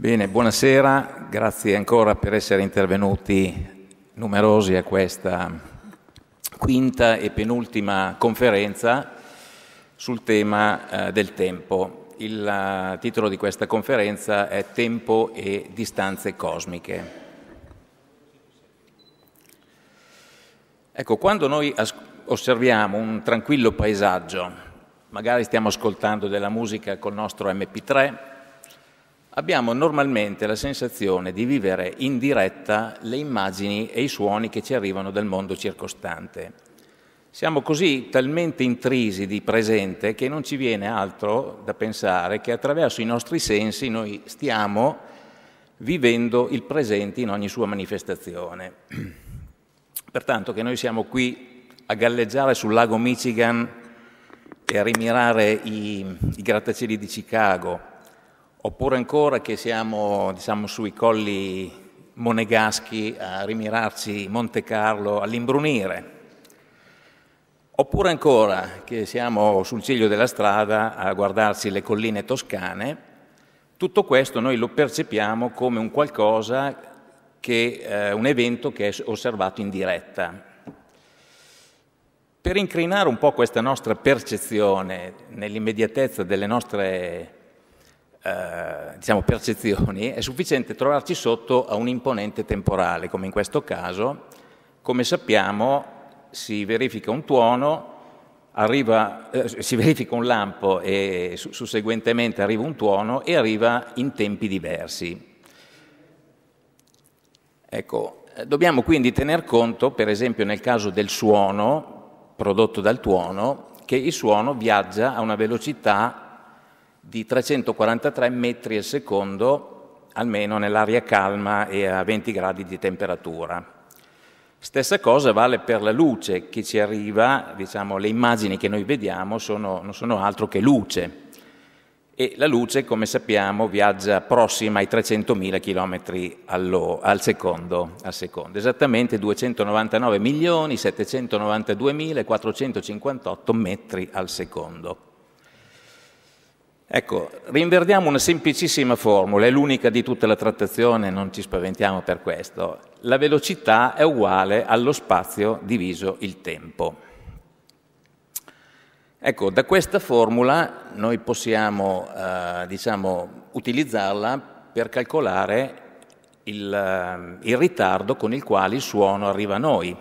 Bene, buonasera, grazie ancora per essere intervenuti numerosi a questa quinta e penultima conferenza sul tema eh, del tempo. Il eh, titolo di questa conferenza è Tempo e distanze cosmiche. Ecco, quando noi as- osserviamo un tranquillo paesaggio, magari stiamo ascoltando della musica col nostro MP3, abbiamo normalmente la sensazione di vivere in diretta le immagini e i suoni che ci arrivano dal mondo circostante. Siamo così talmente intrisi di presente che non ci viene altro da pensare che attraverso i nostri sensi noi stiamo vivendo il presente in ogni sua manifestazione. Pertanto che noi siamo qui a galleggiare sul lago Michigan e a rimirare i, i grattacieli di Chicago, oppure ancora che siamo diciamo, sui colli monegaschi a rimirarci Monte Carlo all'imbrunire, oppure ancora che siamo sul ciglio della strada a guardarci le colline toscane, tutto questo noi lo percepiamo come un qualcosa che, eh, un evento che è osservato in diretta. Per incrinare un po' questa nostra percezione nell'immediatezza delle nostre eh, diciamo percezioni, è sufficiente trovarci sotto a un imponente temporale, come in questo caso, come sappiamo si verifica un tuono, arriva, eh, si verifica un lampo e susseguentemente arriva un tuono e arriva in tempi diversi. Ecco, eh, dobbiamo quindi tener conto, per esempio nel caso del suono prodotto dal tuono, che il suono viaggia a una velocità di 343 metri al secondo, almeno nell'aria calma e a 20 gradi di temperatura. Stessa cosa vale per la luce che ci arriva, diciamo, le immagini che noi vediamo sono, non sono altro che luce. E la luce, come sappiamo, viaggia prossima ai 300.000 km allo, al, secondo, al secondo, esattamente 299.792.458 metri al secondo. Ecco, rinverdiamo una semplicissima formula, è l'unica di tutta la trattazione, non ci spaventiamo per questo. La velocità è uguale allo spazio diviso il tempo. Ecco, da questa formula noi possiamo, eh, diciamo, utilizzarla per calcolare il, eh, il ritardo con il quale il suono arriva a noi.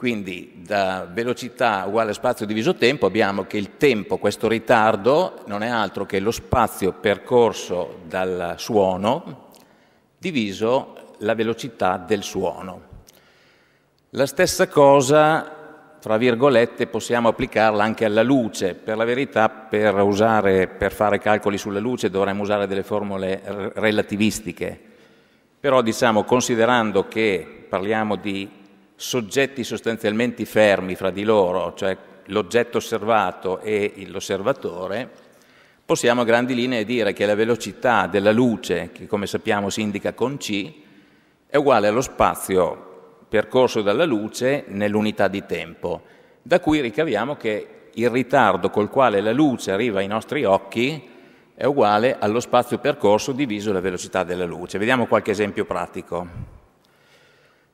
Quindi da velocità uguale spazio diviso tempo abbiamo che il tempo, questo ritardo, non è altro che lo spazio percorso dal suono diviso la velocità del suono. La stessa cosa, tra virgolette, possiamo applicarla anche alla luce. Per la verità, per, usare, per fare calcoli sulla luce dovremmo usare delle formule relativistiche. Però diciamo, considerando che parliamo di soggetti sostanzialmente fermi fra di loro, cioè l'oggetto osservato e l'osservatore, possiamo a grandi linee dire che la velocità della luce, che come sappiamo si indica con C, è uguale allo spazio percorso dalla luce nell'unità di tempo, da cui ricaviamo che il ritardo col quale la luce arriva ai nostri occhi è uguale allo spazio percorso diviso la velocità della luce. Vediamo qualche esempio pratico.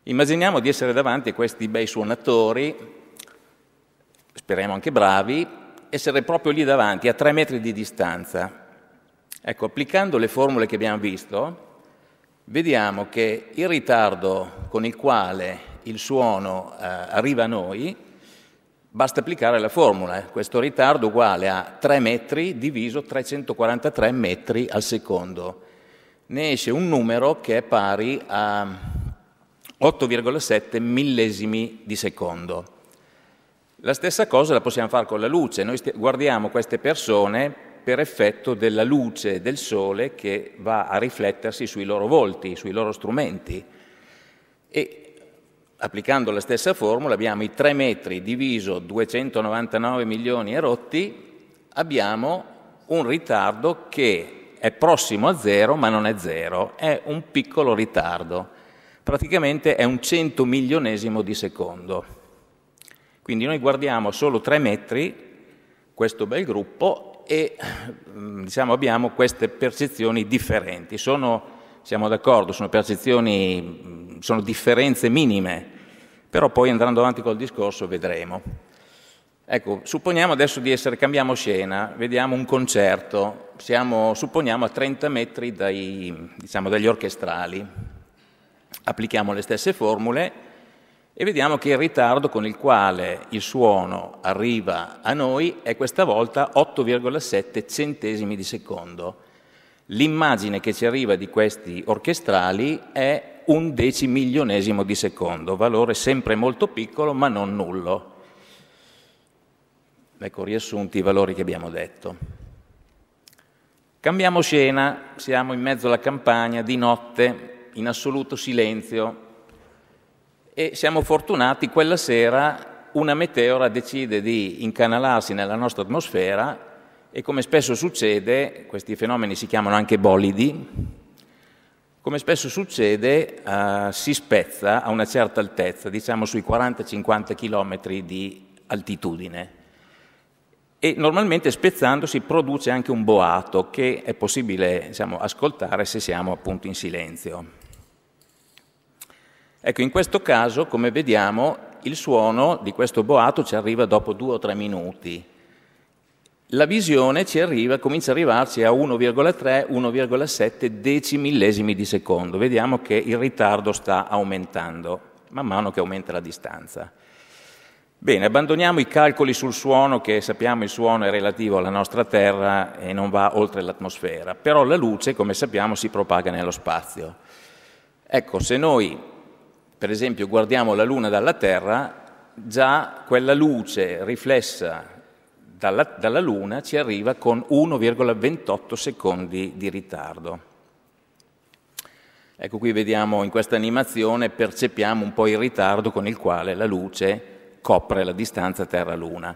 Immaginiamo di essere davanti a questi bei suonatori, speriamo anche bravi, essere proprio lì davanti, a tre metri di distanza. Ecco, applicando le formule che abbiamo visto, vediamo che il ritardo con il quale il suono eh, arriva a noi, basta applicare la formula. Eh. Questo ritardo è uguale a 3 metri diviso 343 metri al secondo. Ne esce un numero che è pari a 8,7 millesimi di secondo. La stessa cosa la possiamo fare con la luce, noi guardiamo queste persone per effetto della luce del sole che va a riflettersi sui loro volti, sui loro strumenti. E applicando la stessa formula abbiamo i 3 metri diviso 299 milioni e rotti, abbiamo un ritardo che è prossimo a zero ma non è zero, è un piccolo ritardo praticamente è un centomilionesimo di secondo. Quindi noi guardiamo solo tre metri questo bel gruppo e mm, diciamo, abbiamo queste percezioni differenti. Sono, siamo d'accordo, sono percezioni, mm, sono differenze minime, però poi andando avanti col discorso vedremo. Ecco, supponiamo adesso di essere, cambiamo scena, vediamo un concerto, siamo, supponiamo a 30 metri dai, diciamo, dagli orchestrali, applichiamo le stesse formule e vediamo che il ritardo con il quale il suono arriva a noi è questa volta 8,7 centesimi di secondo. L'immagine che ci arriva di questi orchestrali è un decimilionesimo di secondo, valore sempre molto piccolo ma non nullo. Ecco riassunti i valori che abbiamo detto. Cambiamo scena, siamo in mezzo alla campagna di notte, in assoluto silenzio e siamo fortunati quella sera una meteora decide di incanalarsi nella nostra atmosfera e come spesso succede, questi fenomeni si chiamano anche bolidi, come spesso succede eh, si spezza a una certa altezza, diciamo sui 40-50 km di altitudine e normalmente spezzandosi produce anche un boato che è possibile diciamo, ascoltare se siamo appunto in silenzio. Ecco, in questo caso, come vediamo, il suono di questo boato ci arriva dopo due o tre minuti. La visione ci arriva, comincia ad arrivarci a 1,3-1,7 decimillesimi di secondo. Vediamo che il ritardo sta aumentando man mano che aumenta la distanza. Bene, abbandoniamo i calcoli sul suono, che sappiamo il suono è relativo alla nostra Terra e non va oltre l'atmosfera, però la luce, come sappiamo, si propaga nello spazio. Ecco, se noi per esempio guardiamo la Luna dalla Terra, già quella luce riflessa dalla, dalla Luna ci arriva con 1,28 secondi di ritardo. Ecco qui vediamo in questa animazione, percepiamo un po' il ritardo con il quale la luce copre la distanza Terra-Luna.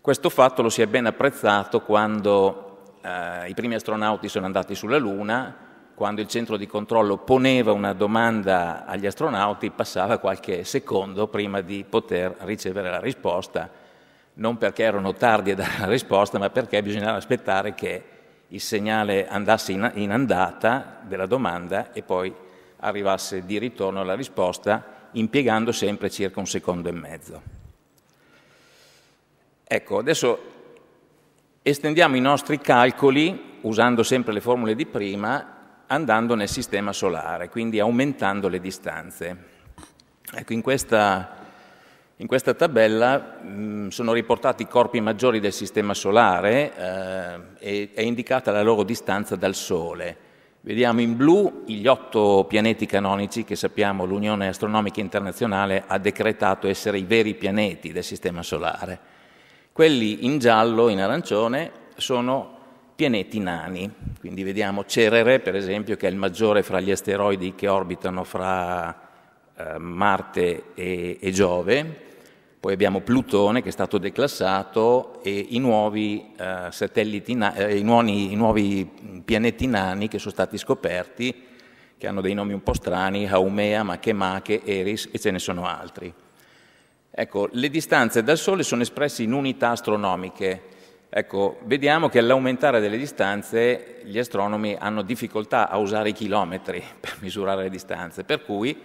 Questo fatto lo si è ben apprezzato quando eh, i primi astronauti sono andati sulla Luna quando il centro di controllo poneva una domanda agli astronauti passava qualche secondo prima di poter ricevere la risposta, non perché erano tardi a dare la risposta, ma perché bisognava aspettare che il segnale andasse in, andata della domanda e poi arrivasse di ritorno la risposta, impiegando sempre circa un secondo e mezzo. Ecco, adesso estendiamo i nostri calcoli usando sempre le formule di prima andando nel sistema solare, quindi aumentando le distanze. Ecco, in questa, in questa tabella mh, mm, sono riportati i corpi maggiori del sistema solare eh, e è indicata la loro distanza dal Sole. Vediamo in blu gli otto pianeti canonici che sappiamo l'Unione Astronomica Internazionale ha decretato essere i veri pianeti del Sistema solare. Quelli in giallo, in arancione, sono pianeti nani. Quindi vediamo Cerere, per esempio, che è il maggiore fra gli asteroidi che orbitano fra eh, Marte e, e, Giove. Poi abbiamo Plutone che è stato declassato e i nuovi, eh, na- eh, i, nuovi, i nuovi pianeti nani che sono stati scoperti, che hanno dei nomi un po' strani, Haumea, Makemake, Eris e ce ne sono altri. Ecco, le distanze dal Sole sono espresse in unità astronomiche. Ecco, vediamo che all'aumentare delle distanze gli astronomi hanno difficoltà a usare i chilometri per misurare le distanze, per cui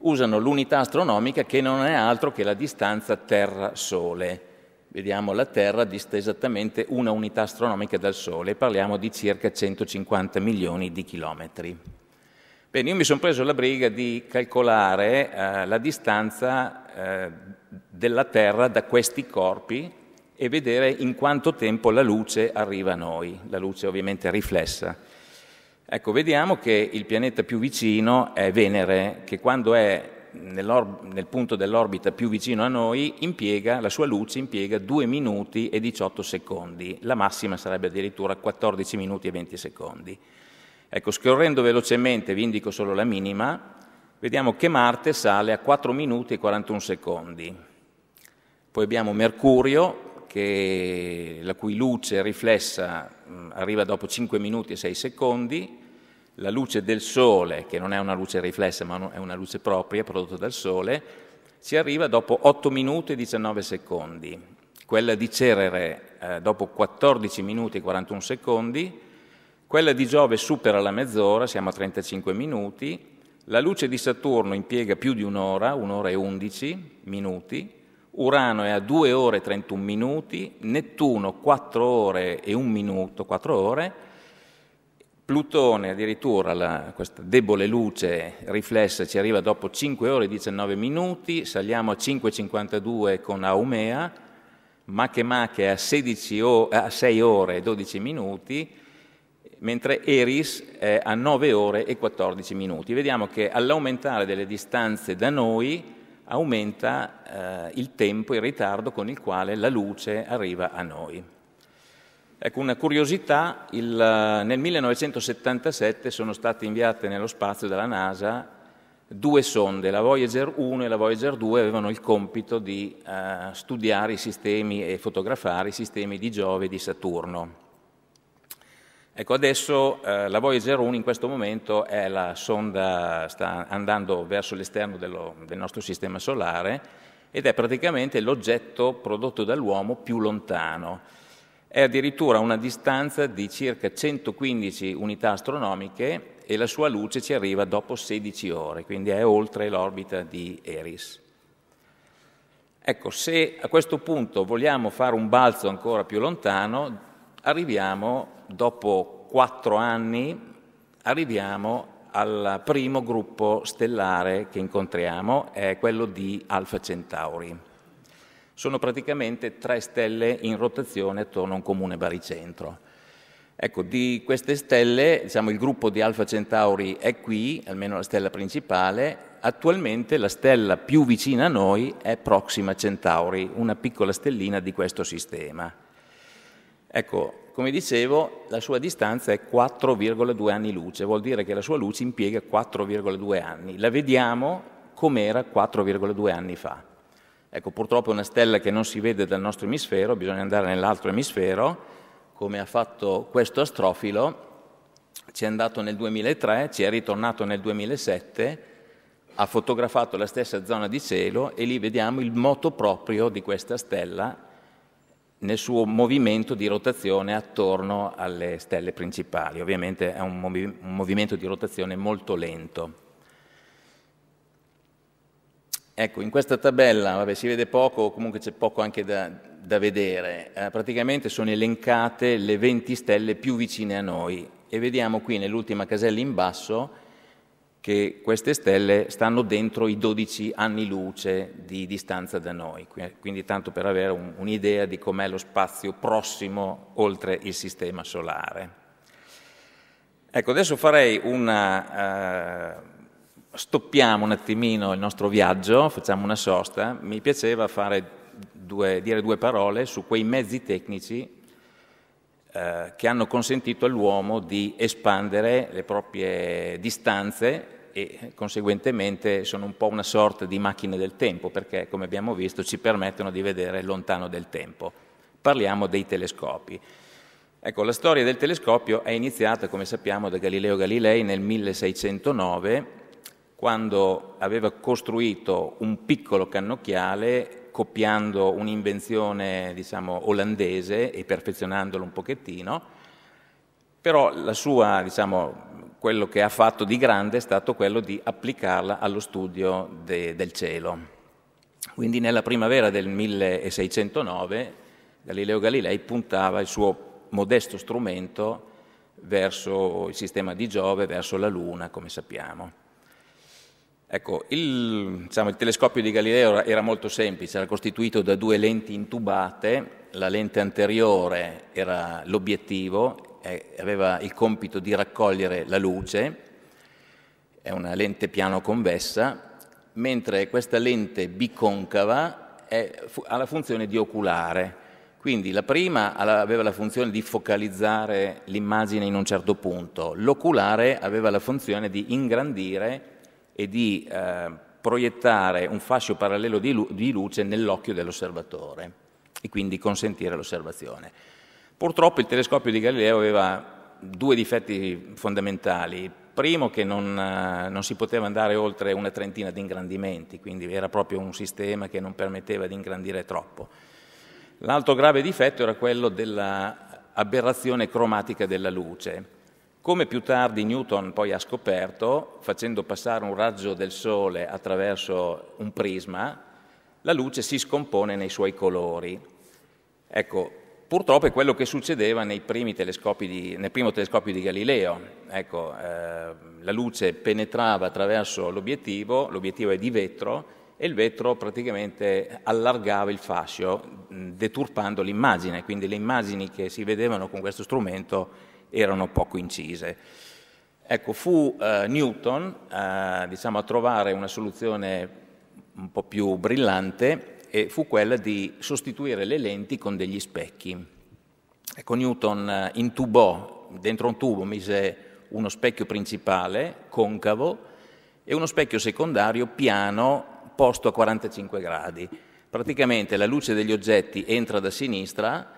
usano l'unità astronomica che non è altro che la distanza Terra-Sole. Vediamo la Terra dista esattamente una unità astronomica dal Sole, parliamo di circa 150 milioni di chilometri. Bene, io mi sono preso la briga di calcolare eh, la distanza eh, della Terra da questi corpi e vedere in quanto tempo la luce arriva a noi, la luce ovviamente riflessa. Ecco, vediamo che il pianeta più vicino è Venere, che quando è nel punto dell'orbita più vicino a noi, impiega, la sua luce impiega 2 minuti e 18 secondi, la massima sarebbe addirittura 14 minuti e 20 secondi. Ecco, scorrendo velocemente, vi indico solo la minima, vediamo che Marte sale a 4 minuti e 41 secondi. Poi abbiamo Mercurio che, la cui luce riflessa mh, arriva dopo 5 minuti e 6 secondi, la luce del sole, che non è una luce riflessa ma è una luce propria prodotta dal sole, ci arriva dopo 8 minuti e 19 secondi. Quella di Cerere eh, dopo 14 minuti e 41 secondi, quella di Giove supera la mezz'ora, siamo a 35 minuti, la luce di Saturno impiega più di un'ora, un'ora e 11 minuti, Urano è a 2 ore e 31 minuti, Nettuno 4 ore e 1 minuto, 4 ore, Plutone addirittura la, questa debole luce riflessa ci arriva dopo 5 ore e 19 minuti, saliamo a 5.52 con Aumea, Makemake è a, 16 o, a 6 ore e 12 minuti, mentre Eris è a 9 ore e 14 minuti. Vediamo che all'aumentare delle distanze da noi aumenta eh, il tempo, il ritardo con il quale la luce arriva a noi. Ecco, una curiosità, il, eh, nel 1977 sono state inviate nello spazio dalla NASA due sonde, la Voyager 1 e la Voyager 2, avevano il compito di eh, studiare i sistemi e fotografare i sistemi di Giove e di Saturno. Ecco, adesso eh, la Voyager 1 in questo momento è la sonda, sta andando verso l'esterno dello, del nostro sistema solare ed è praticamente l'oggetto prodotto dall'uomo più lontano. È addirittura a una distanza di circa 115 unità astronomiche e la sua luce ci arriva dopo 16 ore, quindi è oltre l'orbita di Eris. Ecco, se a questo punto vogliamo fare un balzo ancora più lontano, arriviamo, dopo quattro anni, arriviamo al primo gruppo stellare che incontriamo, è quello di Alfa Centauri. Sono praticamente tre stelle in rotazione attorno a un comune baricentro. Ecco, di queste stelle, diciamo, il gruppo di Alfa Centauri è qui, almeno la stella principale. Attualmente la stella più vicina a noi è Proxima Centauri, una piccola stellina di questo sistema. Ecco, come dicevo, la sua distanza è 4,2 anni luce, vuol dire che la sua luce impiega 4,2 anni. La vediamo com'era 4,2 anni fa. Ecco, purtroppo è una stella che non si vede dal nostro emisfero, bisogna andare nell'altro emisfero, come ha fatto questo astrofilo, ci è andato nel 2003, ci è ritornato nel 2007, ha fotografato la stessa zona di cielo e lì vediamo il moto proprio di questa stella nel suo movimento di rotazione attorno alle stelle principali. Ovviamente è un, movi- un movimento di rotazione molto lento. Ecco, in questa tabella vabbè, si vede poco, comunque c'è poco anche da, da vedere. Eh, praticamente sono elencate le 20 stelle più vicine a noi e vediamo qui nell'ultima casella in basso che queste stelle stanno dentro i 12 anni luce di distanza da noi, quindi tanto per avere un, un'idea di com'è lo spazio prossimo oltre il sistema solare. Ecco, adesso farei una... Eh, stoppiamo un attimino il nostro viaggio, facciamo una sosta. Mi piaceva due, dire due parole su quei mezzi tecnici eh, che hanno consentito all'uomo di espandere le proprie distanze e conseguentemente sono un po' una sorta di macchine del tempo perché, come abbiamo visto, ci permettono di vedere lontano del tempo. Parliamo dei telescopi. Ecco, la storia del telescopio è iniziata, come sappiamo, da Galileo Galilei nel 1609, quando aveva costruito un piccolo cannocchiale copiando un'invenzione, diciamo, olandese e perfezionandolo un pochettino, però la sua, diciamo, quello che ha fatto di grande è stato quello di applicarla allo studio de, del cielo. Quindi nella primavera del 1609 Galileo Galilei puntava il suo modesto strumento verso il sistema di Giove, verso la Luna, come sappiamo. Ecco, il, diciamo, il telescopio di Galileo era molto semplice, era costituito da due lenti intubate, la lente anteriore era l'obiettivo eh, aveva il compito di raccogliere la luce, è una lente piano convessa, mentre questa lente biconcava è, fu, ha la funzione di oculare. Quindi la prima aveva la funzione di focalizzare l'immagine in un certo punto, l'oculare aveva la funzione di ingrandire e di eh, proiettare un fascio parallelo di, lu di luce nell'occhio dell'osservatore e quindi consentire l'osservazione. Purtroppo il telescopio di Galileo aveva due difetti fondamentali. Primo che non, eh, non si poteva andare oltre una trentina di ingrandimenti, quindi era proprio un sistema che non permetteva di ingrandire troppo. L'altro grave difetto era quello dell'aberrazione cromatica della luce. Come più tardi Newton poi ha scoperto, facendo passare un raggio del Sole attraverso un prisma, la luce si scompone nei suoi colori. Ecco, Purtroppo è quello che succedeva nei primi telescopi di, nel primo telescopio di Galileo. Ecco, eh, la luce penetrava attraverso l'obiettivo, l'obiettivo è di vetro e il vetro praticamente allargava il fascio mm, deturpando l'immagine, quindi le immagini che si vedevano con questo strumento erano poco incise. Ecco, fu eh, Newton eh, diciamo, a trovare una soluzione un po' più brillante eh, fu quella di sostituire le lenti con degli specchi. Ecco, Newton eh, intubò, dentro un tubo mise uno specchio principale, concavo, e uno specchio secondario piano, posto a 45 gradi. Praticamente la luce degli oggetti entra da sinistra,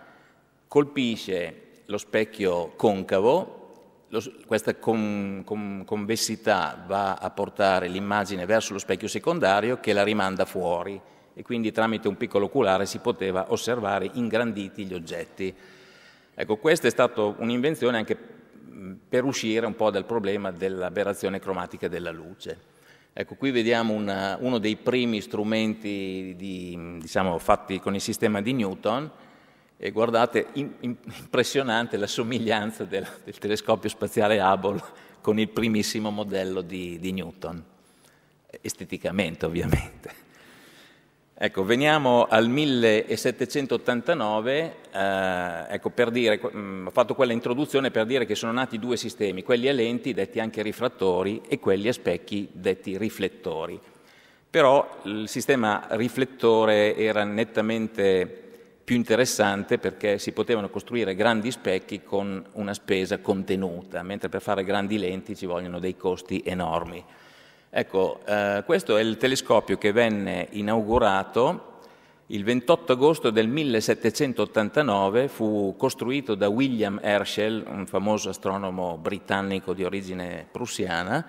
colpisce lo specchio concavo, lo, questa con, con, convessità va a portare l'immagine verso lo specchio secondario che la rimanda fuori e quindi tramite un piccolo oculare si poteva osservare ingranditi gli oggetti. Ecco, questa è stata un'invenzione anche per uscire un po' dal problema dell'aberrazione cromatica della luce. Ecco, qui vediamo una, uno dei primi strumenti di, diciamo, fatti con il sistema di Newton e guardate, in, impressionante la somiglianza del, del, telescopio spaziale Hubble con il primissimo modello di, di Newton, esteticamente ovviamente. Ecco, veniamo al 1789, eh, ecco, per dire, mh, mm, ho fatto quella introduzione per dire che sono nati due sistemi, quelli a lenti, detti anche rifrattori, e quelli a specchi, detti riflettori. Però il sistema riflettore era nettamente più interessante perché si potevano costruire grandi specchi con una spesa contenuta, mentre per fare grandi lenti ci vogliono dei costi enormi. Ecco, eh, questo è il telescopio che venne inaugurato il 28 agosto del 1789, fu costruito da William Herschel, un famoso astronomo britannico di origine prussiana.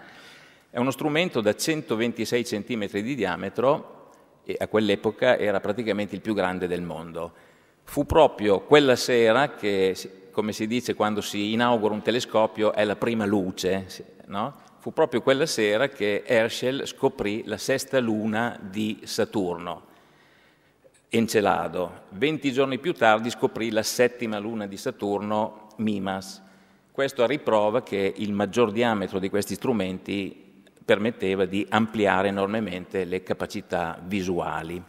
È uno strumento da 126 cm di diametro e a quell'epoca era praticamente il più grande del mondo. Fu proprio quella sera che, come si dice quando si inaugura un telescopio, è la prima luce, no? fu proprio quella sera che Herschel scoprì la sesta luna di Saturno, Encelado. Venti giorni più tardi scoprì la settima luna di Saturno, Mimas. Questo a riprova che il maggior diametro di questi strumenti permetteva di ampliare enormemente le capacità visuali.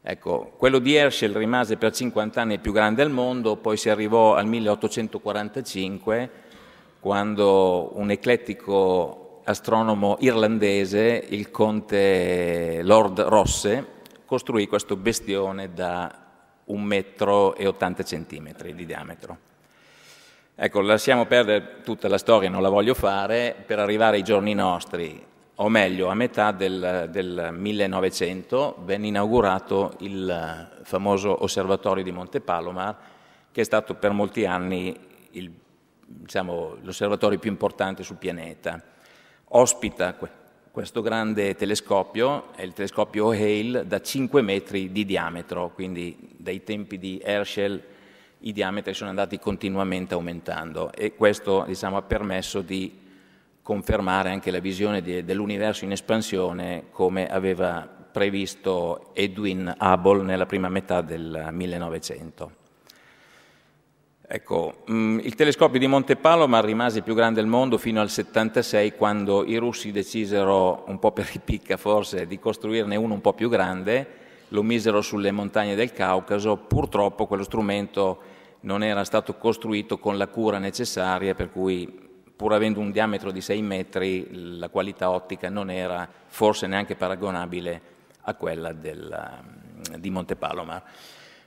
Ecco, quello di Herschel rimase per 50 anni il più grande al mondo, poi si arrivò al 1845 quando un eclettico astronomo irlandese, il conte Lord Rosse, costruì questo bestione da 1,80 metro e 80 centimetri di diametro. Ecco, lasciamo perdere tutta la storia, non la voglio fare, per arrivare ai giorni nostri, o meglio, a metà del, del 1900 venne inaugurato il famoso osservatorio di Monte Palomar, che è stato per molti anni il diciamo, l'osservatorio più importante sul pianeta. Ospita questo grande telescopio, è il telescopio Hale, da 5 metri di diametro, quindi dai tempi di Herschel i diametri sono andati continuamente aumentando e questo diciamo, ha permesso di confermare anche la visione di, dell'universo in espansione come aveva previsto Edwin Hubble nella prima metà del 1900. Ecco, mm, il telescopio di Monte Paloma rimase il più grande al mondo fino al 76 quando i russi decisero, un po' per ripicca forse, di costruirne uno un po' più grande, lo misero sulle montagne del Caucaso, purtroppo quello strumento non era stato costruito con la cura necessaria per cui pur avendo un diametro di 6 metri la qualità ottica non era forse neanche paragonabile a quella del, di Monte Palomar.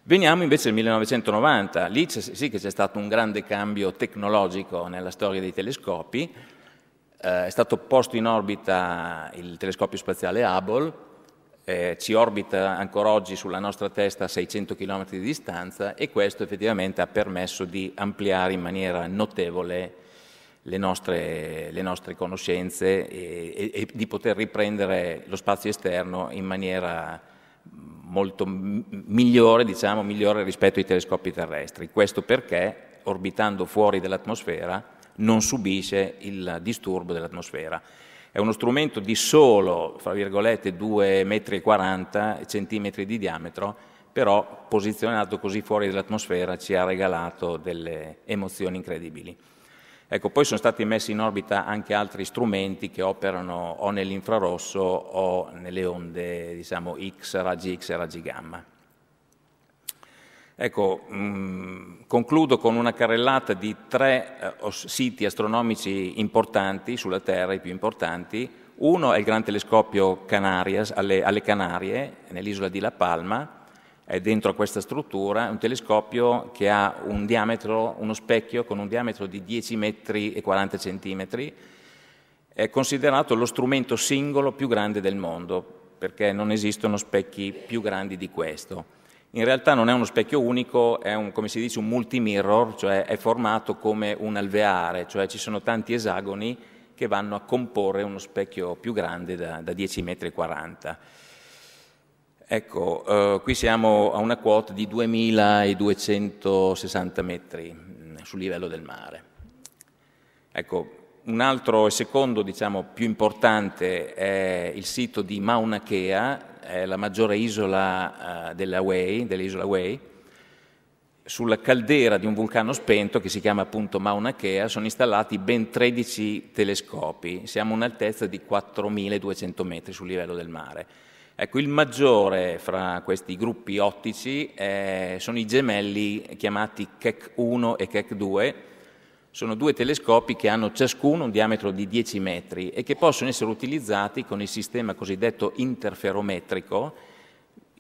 Veniamo invece al 1990, lì sì che c'è stato un grande cambio tecnologico nella storia dei telescopi, eh, è stato posto in orbita il telescopio spaziale Hubble, eh, ci orbita ancora oggi sulla nostra testa a 600 km di distanza e questo effettivamente ha permesso di ampliare in maniera notevole le nostre, le nostre conoscenze e, e, e di poter riprendere lo spazio esterno in maniera molto migliore, diciamo, migliore rispetto ai telescopi terrestri. Questo perché orbitando fuori dall'atmosfera non subisce il disturbo dell'atmosfera. È uno strumento di solo, fra virgolette, 2,40 m centimetri di diametro, però posizionato così fuori dall'atmosfera ci ha regalato delle emozioni incredibili. Ecco, poi sono stati messi in orbita anche altri strumenti che operano o nell'infrarosso o nelle onde diciamo, X, raggi X e raggi gamma. Ecco, mh, mm, concludo con una carrellata di tre eh, siti astronomici importanti sulla Terra, i più importanti. Uno è il Gran Telescopio Canarias, alle, alle Canarie, nell'isola di La Palma, è dentro questa struttura un telescopio che ha un diametro, uno specchio con un diametro di 10 metri e 40 centimetri, è considerato lo strumento singolo più grande del mondo, perché non esistono specchi più grandi di questo. In realtà non è uno specchio unico, è un, come si dice un multimirror, cioè è formato come un alveare, cioè ci sono tanti esagoni che vanno a comporre uno specchio più grande da, da 10,40 metri. Ecco, eh, qui siamo a una quota di 2260 metri mm, sul livello del mare. Ecco, un altro e secondo, diciamo, più importante è il sito di Mauna Kea, è la maggiore isola eh, dell'isola Hawaii. Sulla caldera di un vulcano spento, che si chiama appunto Mauna Kea, sono installati ben 13 telescopi. Siamo a un'altezza di 4200 metri sul livello del mare. Ecco, il maggiore fra questi gruppi ottici eh, sono i gemelli chiamati Keck 1 e Keck 2. Sono due telescopi che hanno ciascuno un diametro di 10 metri e che possono essere utilizzati con il sistema cosiddetto interferometrico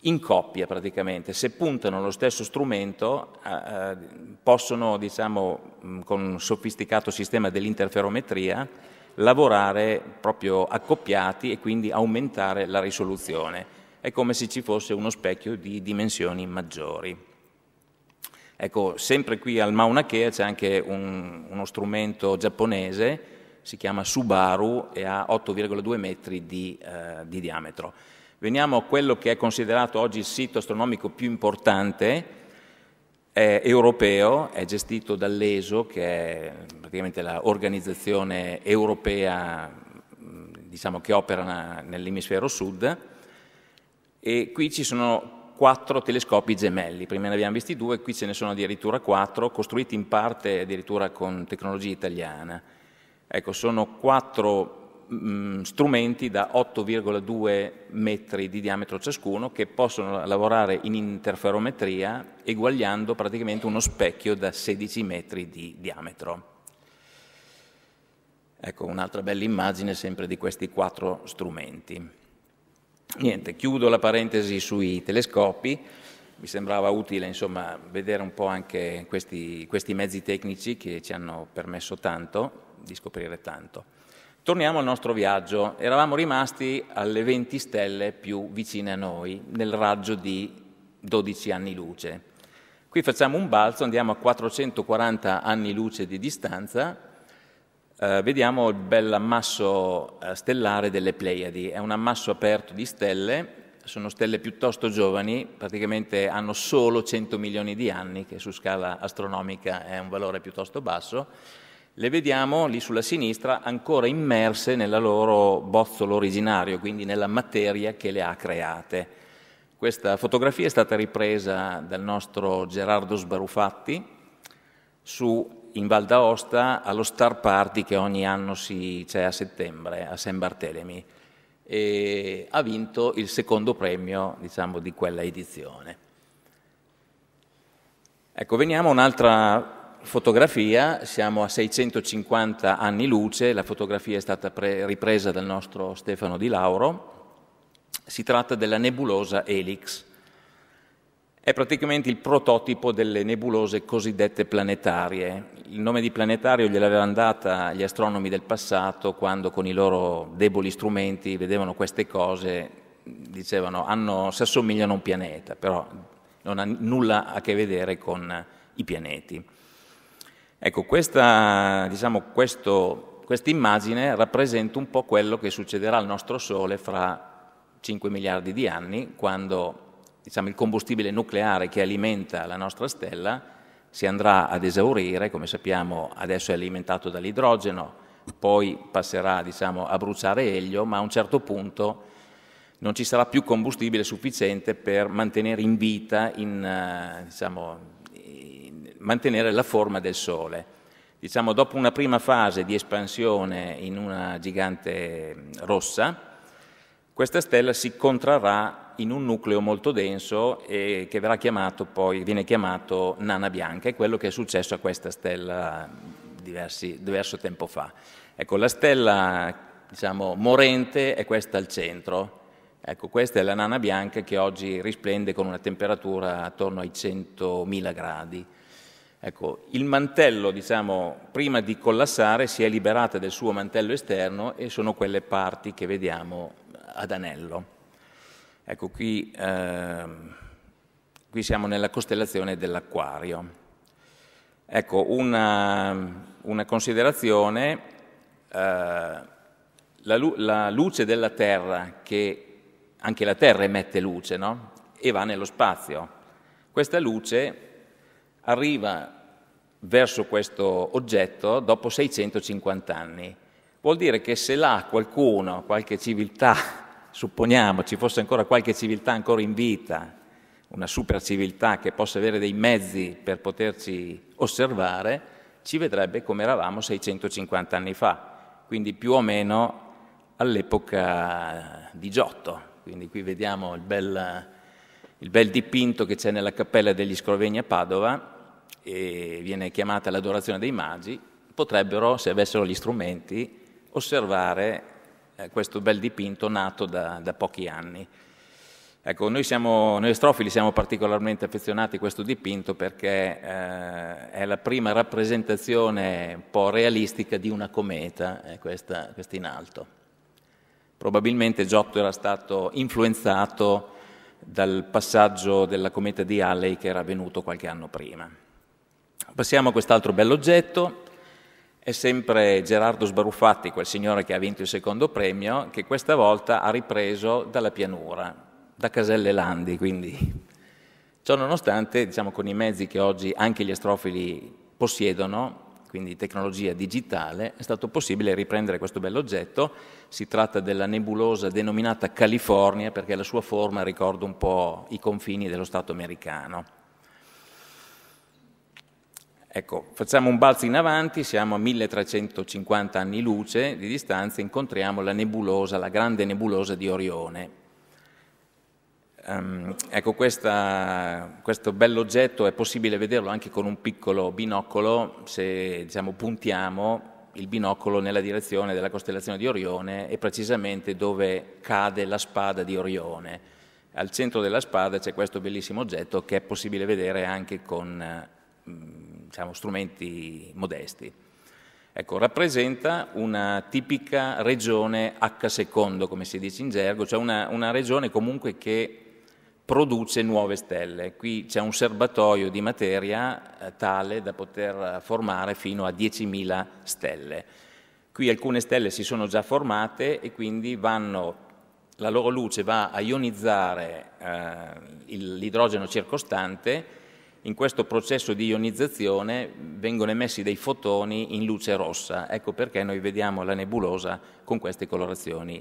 in coppia praticamente. Se puntano allo stesso strumento eh, eh possono, diciamo, mm, con un sofisticato sistema dell'interferometria, lavorare proprio accoppiati e quindi aumentare la risoluzione. È come se ci fosse uno specchio di dimensioni maggiori. Ecco, sempre qui al Mauna Kea c'è anche un, uno strumento giapponese, si chiama Subaru e ha 8,2 metri di, eh, di diametro. Veniamo a quello che è considerato oggi il sito astronomico più importante, è europeo, è gestito dall'ESO, che è praticamente l'organizzazione europea diciamo, che opera nell'emisfero sud, e qui ci sono quattro telescopi gemelli, prima ne abbiamo visti due, qui ce ne sono addirittura quattro, costruiti in parte addirittura con tecnologia italiana. Ecco, sono quattro Mm, strumenti da 8,2 metri di diametro ciascuno che possono lavorare in interferometria eguagliando praticamente uno specchio da 16 metri di diametro. Ecco un'altra bella immagine sempre di questi quattro strumenti. Niente, chiudo la parentesi sui telescopi mi sembrava utile insomma, vedere un po' anche questi, questi mezzi tecnici che ci hanno permesso tanto di scoprire tanto. Torniamo al nostro viaggio. Eravamo rimasti alle 20 stelle più vicine a noi, nel raggio di 12 anni luce. Qui facciamo un balzo, andiamo a 440 anni luce di distanza, eh, vediamo il bel ammasso eh, stellare delle Pleiadi. È un ammasso aperto di stelle, sono stelle piuttosto giovani, praticamente hanno solo 100 milioni di anni, che su scala astronomica è un valore piuttosto basso le vediamo lì sulla sinistra ancora immerse nella loro bozzolo originario, quindi nella materia che le ha create. Questa fotografia è stata ripresa dal nostro Gerardo Sbaruffatti su, in Val d'Aosta allo Star Party che ogni anno si, c'è a settembre a San Barthelemy e ha vinto il secondo premio diciamo, di quella edizione. Ecco, veniamo a un'altra fotografia, siamo a 650 anni luce, la fotografia è stata pre- ripresa dal nostro Stefano Di Lauro, si tratta della nebulosa Helix. È praticamente il prototipo delle nebulose cosiddette planetarie. Il nome di planetario gliel'avevano data gli astronomi del passato quando con i loro deboli strumenti vedevano queste cose, dicevano hanno, ah si assomigliano a un pianeta, però non ha nulla a che vedere con i pianeti. Ecco, questa, diciamo, questo, immagine rappresenta un po' quello che succederà al nostro Sole fra 5 miliardi di anni, quando diciamo, il combustibile nucleare che alimenta la nostra stella si andrà ad esaurire, come sappiamo adesso è alimentato dall'idrogeno, poi passerà diciamo, a bruciare elio, ma a un certo punto non ci sarà più combustibile sufficiente per mantenere in vita, in, eh, diciamo, mantenere la forma del Sole. Diciamo, dopo una prima fase di espansione in una gigante rossa, questa stella si contrarrà in un nucleo molto denso e che verrà chiamato poi, viene chiamato nana bianca, è quello che è successo a questa stella diversi, diverso tempo fa. Ecco, la stella diciamo, morente è questa al centro, ecco, questa è la nana bianca che oggi risplende con una temperatura attorno ai 100.000 gradi. Ecco, il mantello, diciamo, prima di collassare si è liberata del suo mantello esterno e sono quelle parti che vediamo ad anello. Ecco, qui, eh, qui siamo nella costellazione dell'acquario. Ecco, una, una considerazione, eh, la, la luce della Terra, che anche la Terra emette luce, no? E va nello spazio. Questa luce arriva verso questo oggetto dopo 650 anni. Vuol dire che se là qualcuno, qualche civiltà, supponiamo ci fosse ancora qualche civiltà ancora in vita, una super civiltà che possa avere dei mezzi per poterci osservare, ci vedrebbe come eravamo 650 anni fa, quindi più o meno all'epoca di Giotto. Quindi qui vediamo il bel, il bel dipinto che c'è nella cappella degli Scrovegni a Padova, e viene chiamata l'adorazione dei magi, potrebbero, se avessero gli strumenti, osservare eh, questo bel dipinto nato da, da pochi anni. Ecco, noi, siamo, noi estrofili siamo particolarmente affezionati a questo dipinto perché eh, è la prima rappresentazione un po' realistica di una cometa, eh, questa, questa, in alto. Probabilmente Giotto era stato influenzato dal passaggio della cometa di Halley che era avvenuto qualche anno prima. Passiamo a quest'altro bell'oggetto, è sempre Gerardo Sbaruffatti, quel signore che ha vinto il secondo premio, che questa volta ha ripreso dalla pianura, da Caselle Landi, quindi. Ciò nonostante, diciamo, con i mezzi che oggi anche gli astrofili possiedono, quindi tecnologia digitale, è stato possibile riprendere questo bell'oggetto. Si tratta della nebulosa denominata California perché la sua forma ricorda un po' i confini dello Stato americano. Ecco, facciamo un balzo in avanti, siamo a 1350 anni luce di distanza, incontriamo la nebulosa, la grande nebulosa di Orione. Um, ecco, questa, questo bell'oggetto è possibile vederlo anche con un piccolo binocolo, se diciamo, puntiamo il binocolo nella direzione della costellazione di Orione e precisamente dove cade la spada di Orione. Al centro della spada c'è questo bellissimo oggetto che è possibile vedere anche con eh, diciamo, strumenti modesti. Ecco, rappresenta una tipica regione H secondo, come si dice in gergo, cioè una, una regione comunque che produce nuove stelle. Qui c'è un serbatoio di materia eh, tale da poter formare fino a 10.000 stelle. Qui alcune stelle si sono già formate e quindi vanno, la loro luce va a ionizzare eh, l'idrogeno circostante in questo processo di ionizzazione vengono emessi dei fotoni in luce rossa, ecco perché noi vediamo la nebulosa con queste colorazioni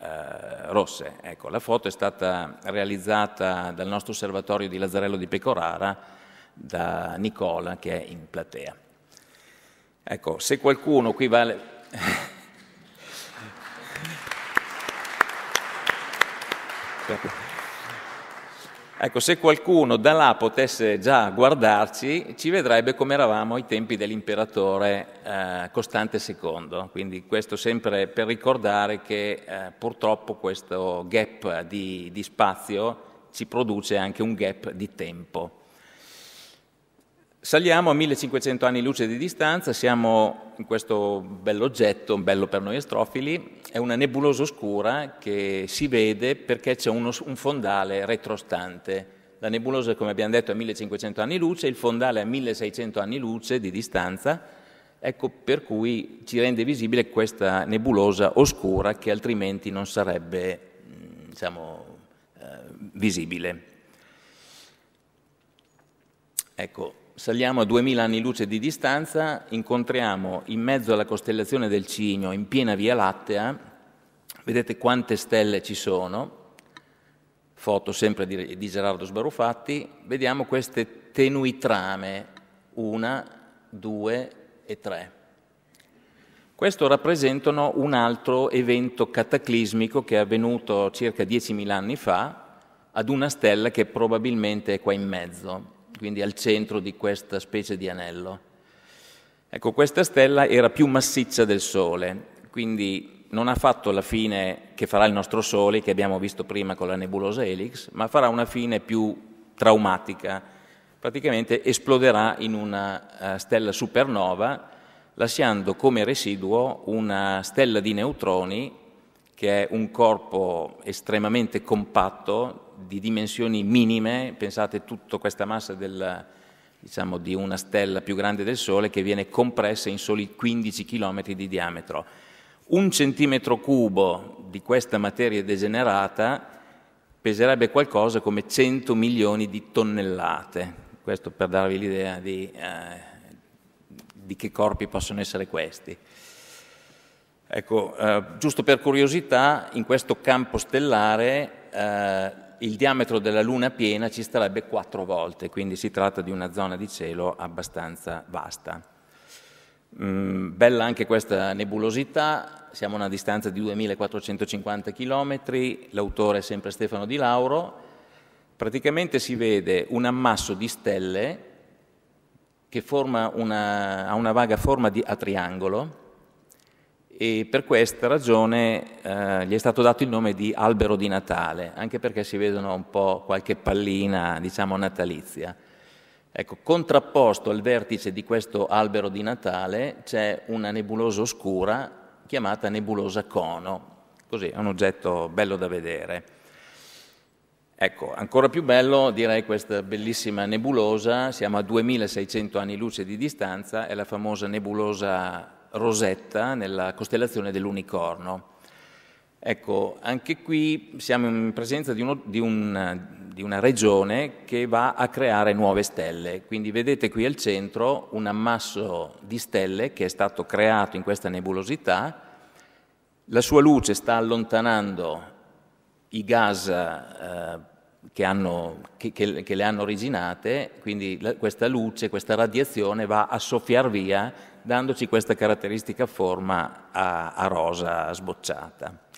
eh, rosse. Ecco, la foto è stata realizzata dal nostro osservatorio di Lazzarello di Pecorara da Nicola che è in platea. Ecco, se qualcuno qui vale... Grazie. Ecco. Ecco, se qualcuno da là potesse già guardarci, ci vedrebbe come eravamo ai tempi dell'imperatore eh, Costante II. Quindi questo sempre per ricordare che eh, purtroppo questo gap di, di spazio ci produce anche un gap di tempo. Saliamo a 1500 anni luce di distanza, siamo in questo bell'oggetto, bello per noi astrofili, è una nebulosa oscura che si vede perché c'è uno, un fondale retrostante. La nebulosa, come abbiamo detto, è a 1500 anni luce, il fondale è a 1600 anni luce di distanza, ecco per cui ci rende visibile questa nebulosa oscura che altrimenti non sarebbe mm, diciamo, eh, visibile. Ecco, Saliamo a 2000 anni luce di distanza, incontriamo in mezzo alla costellazione del Cigno, in piena Via Lattea, vedete quante stelle ci sono, foto sempre di, di Gerardo Sbaruffatti, vediamo queste tenui trame, una, due e tre. Questo rappresentano un altro evento cataclismico che è avvenuto circa 10.000 anni fa ad una stella che probabilmente è qua in mezzo quindi al centro di questa specie di anello. Ecco, questa stella era più massiccia del Sole, quindi non ha fatto la fine che farà il nostro Sole, che abbiamo visto prima con la nebulosa Helix, ma farà una fine più traumatica, praticamente esploderà in una eh, stella supernova, lasciando come residuo una stella di neutroni che è un corpo estremamente compatto di dimensioni minime, pensate tutta questa massa del, diciamo, di una stella più grande del Sole che viene compressa in soli 15 km di diametro. Un centimetro cubo di questa materia degenerata peserebbe qualcosa come 100 milioni di tonnellate. Questo per darvi l'idea di, eh, di che corpi possono essere questi. Ecco, eh, giusto per curiosità, in questo campo stellare eh, il diametro della luna piena ci starebbe quattro volte, quindi si tratta di una zona di cielo abbastanza vasta. Mm, bella anche questa nebulosità, siamo a una distanza di 2450 km, l'autore è sempre Stefano Di Lauro, praticamente si vede un ammasso di stelle che una, ha una vaga forma di, a triangolo, e per questa ragione eh, gli è stato dato il nome di albero di Natale, anche perché si vedono un po' qualche pallina, diciamo, natalizia. Ecco, contrapposto al vertice di questo albero di Natale c'è una nebulosa oscura chiamata nebulosa cono, così è un oggetto bello da vedere. Ecco, ancora più bello direi questa bellissima nebulosa, siamo a 2600 anni luce di distanza, è la famosa nebulosa rosetta nella costellazione dell'unicorno. Ecco, anche qui siamo in presenza di, uno, di, un, di, una regione che va a creare nuove stelle, quindi vedete qui al centro un ammasso di stelle che è stato creato in questa nebulosità, la sua luce sta allontanando i gas eh, che, hanno, che, che, che, le hanno originate, quindi la, questa luce, questa radiazione va a soffiar via dandoci questa caratteristica forma a, a rosa sbocciata.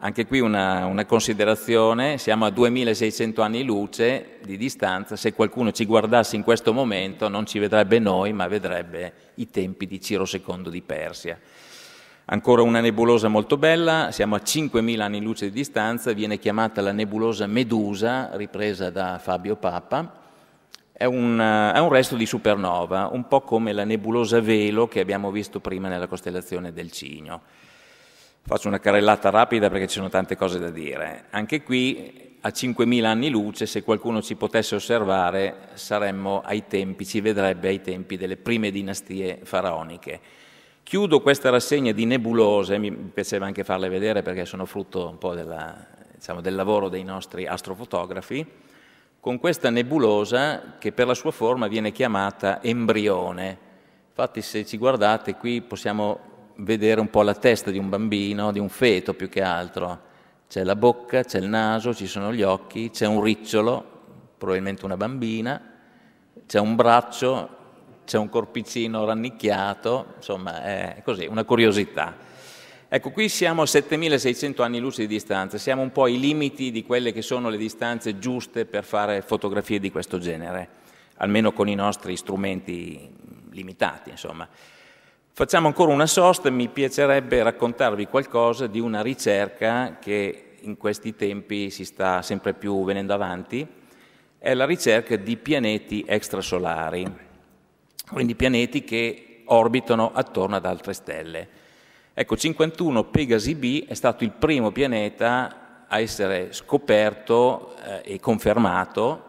Anche qui una, una, considerazione, siamo a 2600 anni luce di distanza, se qualcuno ci guardasse in questo momento non ci vedrebbe noi, ma vedrebbe i tempi di Ciro II di Persia. Ancora una nebulosa molto bella, siamo a 5.000 anni luce di distanza, viene chiamata la nebulosa Medusa, ripresa da Fabio Papa. È un, è un, resto di supernova, un po' come la nebulosa Velo che abbiamo visto prima nella costellazione del Cigno. Faccio una carrellata rapida perché ci sono tante cose da dire. Anche qui, a 5.000 anni luce, se qualcuno ci potesse osservare, saremmo ai tempi, ci vedrebbe ai tempi delle prime dinastie faraoniche Chiudo questa rassegna di nebulose, mi piaceva anche farle vedere perché sono frutto un po' della, diciamo, del lavoro dei nostri astrofotografi, con questa nebulosa che per la sua forma viene chiamata embrione. Infatti se ci guardate qui possiamo vedere un po' la testa di un bambino, di un feto più che altro. C'è la bocca, c'è il naso, ci sono gli occhi, c'è un ricciolo, probabilmente una bambina, c'è un braccio, c'è un corpicino rannicchiato, insomma è così, una curiosità. Ecco, qui siamo a 7600 anni luce di distanza, siamo un po' ai limiti di quelle che sono le distanze giuste per fare fotografie di questo genere, almeno con i nostri strumenti limitati, insomma. Facciamo ancora una sosta, mi piacerebbe raccontarvi qualcosa di una ricerca che in questi tempi si sta sempre più venendo avanti, è la ricerca di pianeti extrasolari quindi pianeti che orbitano attorno ad altre stelle. Ecco, 51 Pegasi B è stato il primo pianeta a essere scoperto eh, e confermato.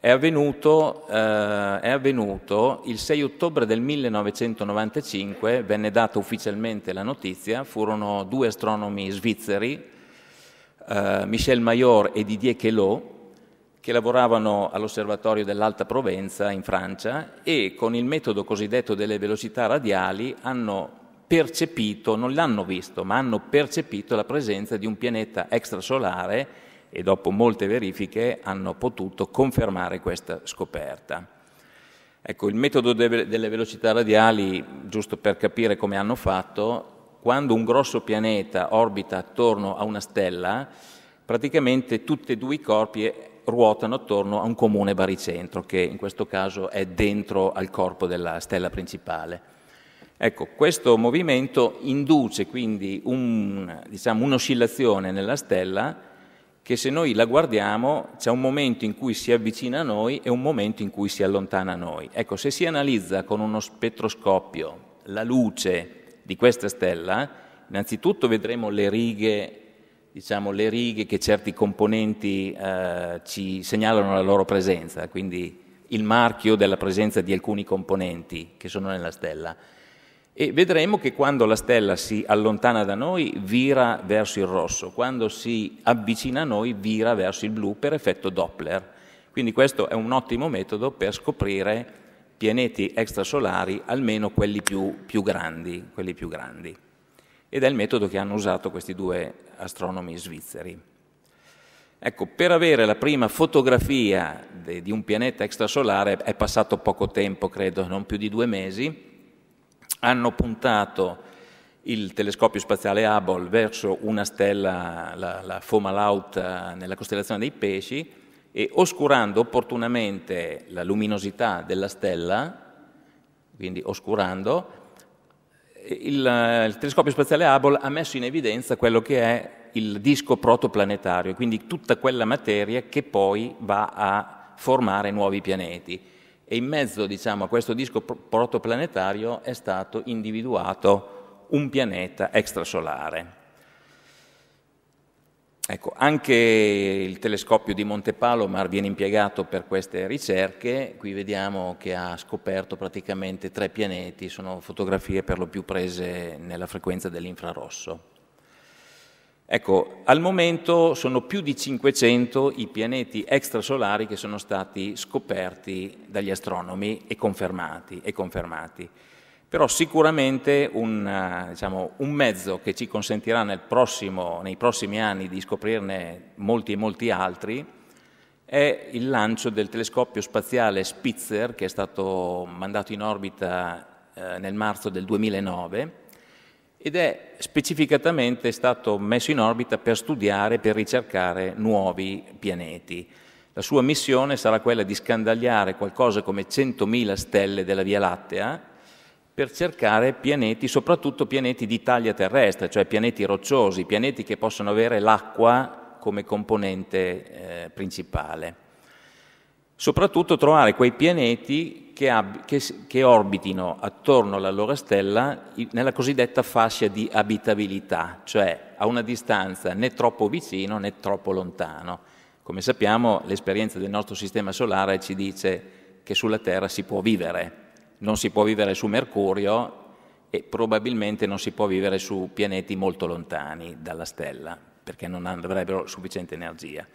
È avvenuto, eh, è avvenuto il 6 ottobre del 1995, venne data ufficialmente la notizia, furono due astronomi svizzeri, Uh, Michel Mayor e Didier Queloz, che lavoravano all'osservatorio dell'Alta Provenza in Francia e con il metodo cosiddetto delle velocità radiali hanno percepito, non l'hanno visto, ma hanno percepito la presenza di un pianeta extrasolare e dopo molte verifiche hanno potuto confermare questa scoperta. Ecco, il metodo de- delle velocità radiali, giusto per capire come hanno fatto, quando un grosso pianeta orbita attorno a una stella, praticamente tutti e due i corpi ruotano attorno a un comune baricentro, che in questo caso è dentro al corpo della stella principale. Ecco, questo movimento induce quindi un, diciamo, un'oscillazione nella stella che se noi la guardiamo c'è un momento in cui si avvicina a noi e un momento in cui si allontana a noi. Ecco, se si analizza con uno spettroscopio la luce di questa stella, innanzitutto vedremo le righe diciamo, le righe che certi componenti eh, ci segnalano la loro presenza, quindi il marchio della presenza di alcuni componenti che sono nella stella. E vedremo che quando la stella si allontana da noi vira verso il rosso, quando si avvicina a noi vira verso il blu per effetto Doppler. Quindi questo è un ottimo metodo per scoprire pianeti extrasolari, almeno quelli più, più grandi. Quelli più grandi ed è il metodo che hanno usato questi due astronomi svizzeri. Ecco, per avere la prima fotografia de, di un pianeta extrasolare è passato poco tempo, credo, non più di due mesi, hanno puntato il telescopio spaziale Hubble verso una stella, la, la Fomalhaut, nella costellazione dei pesci e oscurando opportunamente la luminosità della stella, quindi oscurando, il, eh, il telescopio spaziale Hubble ha messo in evidenza quello che è il disco protoplanetario, quindi tutta quella materia che poi va a formare nuovi pianeti. E in mezzo diciamo, a questo disco protoplanetario è stato individuato un pianeta extrasolare. Ecco, anche il telescopio di Monte Palomar viene impiegato per queste ricerche, qui vediamo che ha scoperto praticamente tre pianeti, sono fotografie per lo più prese nella frequenza dell'infrarosso. Ecco, al momento sono più di 500 i pianeti extrasolari che sono stati scoperti dagli astronomi e confermati. E confermati però sicuramente un, eh, diciamo, un mezzo che ci consentirà prossimo, nei prossimi anni di scoprirne molti e molti altri è il lancio del telescopio spaziale Spitzer che è stato mandato in orbita eh, nel marzo del 2009 ed è specificatamente stato messo in orbita per studiare, per ricercare nuovi pianeti. La sua missione sarà quella di scandagliare qualcosa come 100.000 stelle della Via Lattea per cercare pianeti, soprattutto pianeti di taglia terrestre, cioè pianeti rocciosi, pianeti che possono avere l'acqua come componente eh, principale. Soprattutto trovare quei pianeti che, ab- che, che orbitino attorno alla loro stella nella cosiddetta fascia di abitabilità, cioè a una distanza né troppo vicino né troppo lontano. Come sappiamo, l'esperienza del nostro sistema solare ci dice che sulla Terra si può vivere, non si può vivere su Mercurio e probabilmente non si può vivere su pianeti molto lontani dalla stella, perché non avrebbero sufficiente energia.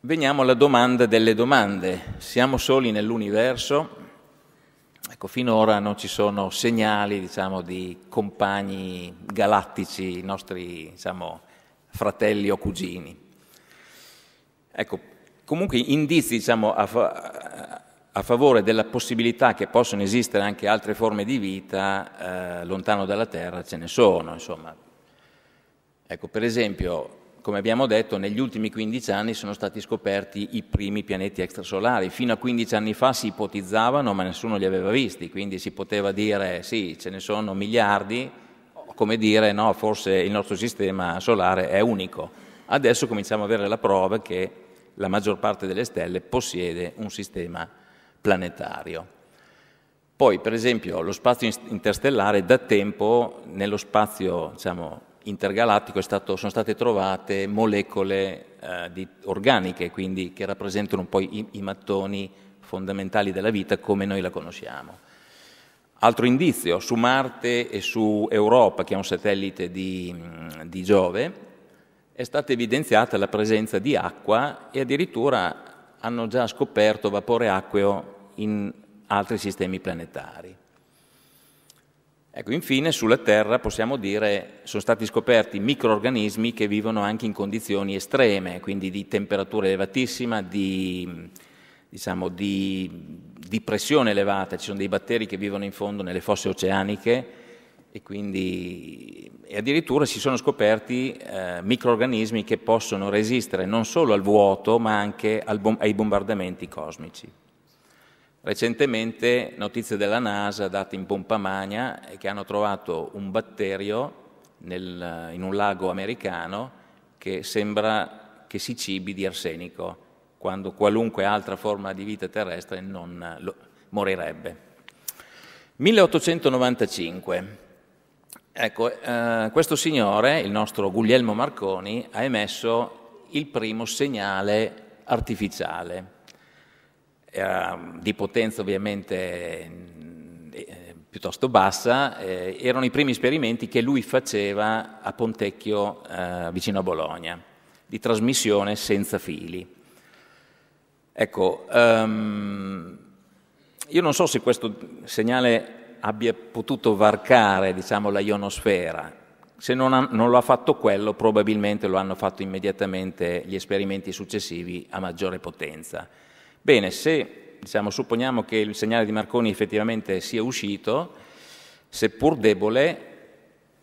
Veniamo alla domanda delle domande. Siamo soli nell'universo? Ecco, finora non ci sono segnali diciamo, di compagni galattici, nostri diciamo, fratelli o cugini. Ecco, comunque indizi diciamo, a, fa- a, favore della possibilità che possono esistere anche altre forme di vita eh, lontano dalla Terra ce ne sono. Insomma. Ecco, per esempio, come abbiamo detto, negli ultimi 15 anni sono stati scoperti i primi pianeti extrasolari. Fino a 15 anni fa si ipotizzavano, ma nessuno li aveva visti, quindi si poteva dire sì, ce ne sono miliardi, come dire no, forse il nostro sistema solare è unico. Adesso cominciamo ad avere la prova che la maggior parte delle stelle possiede un sistema planetario. Poi, per esempio, lo spazio interstellare da tempo nello spazio diciamo, intergalattico stato, sono state trovate molecole eh, di, organiche, quindi che rappresentano poi i, i mattoni fondamentali della vita come noi la conosciamo. Altro indizio, su Marte e su Europa, che è un satellite di, di Giove, è stata evidenziata la presenza di acqua e addirittura hanno già scoperto vapore acqueo in altri sistemi planetari. Ecco, infine sulla Terra possiamo dire sono stati scoperti microorganismi che vivono anche in condizioni estreme, quindi di temperatura elevatissima, di, diciamo, di, di pressione elevata, ci sono dei batteri che vivono in fondo nelle fosse oceaniche, e quindi e addirittura si sono scoperti eh, microorganismi che possono resistere non solo al vuoto ma anche bom ai bombardamenti cosmici. Recentemente notizie della NASA date in Pompamania che hanno trovato un batterio nel, in un lago americano che sembra che si cibi di arsenico quando qualunque altra forma di vita terrestre non lo, morirebbe. 1895 Ecco, eh, questo signore, il nostro Guglielmo Marconi, ha emesso il primo segnale artificiale, Era eh, di potenza ovviamente mm, eh, piuttosto bassa, eh, erano i primi esperimenti che lui faceva a Pontecchio, eh, vicino a Bologna, di trasmissione senza fili. Ecco, ehm, io non so se questo segnale abbia potuto varcare diciamo, la ionosfera. Se non, ha, non, lo ha fatto quello, probabilmente lo hanno fatto immediatamente gli esperimenti successivi a maggiore potenza. Bene, se diciamo, supponiamo che il segnale di Marconi effettivamente sia uscito, seppur debole,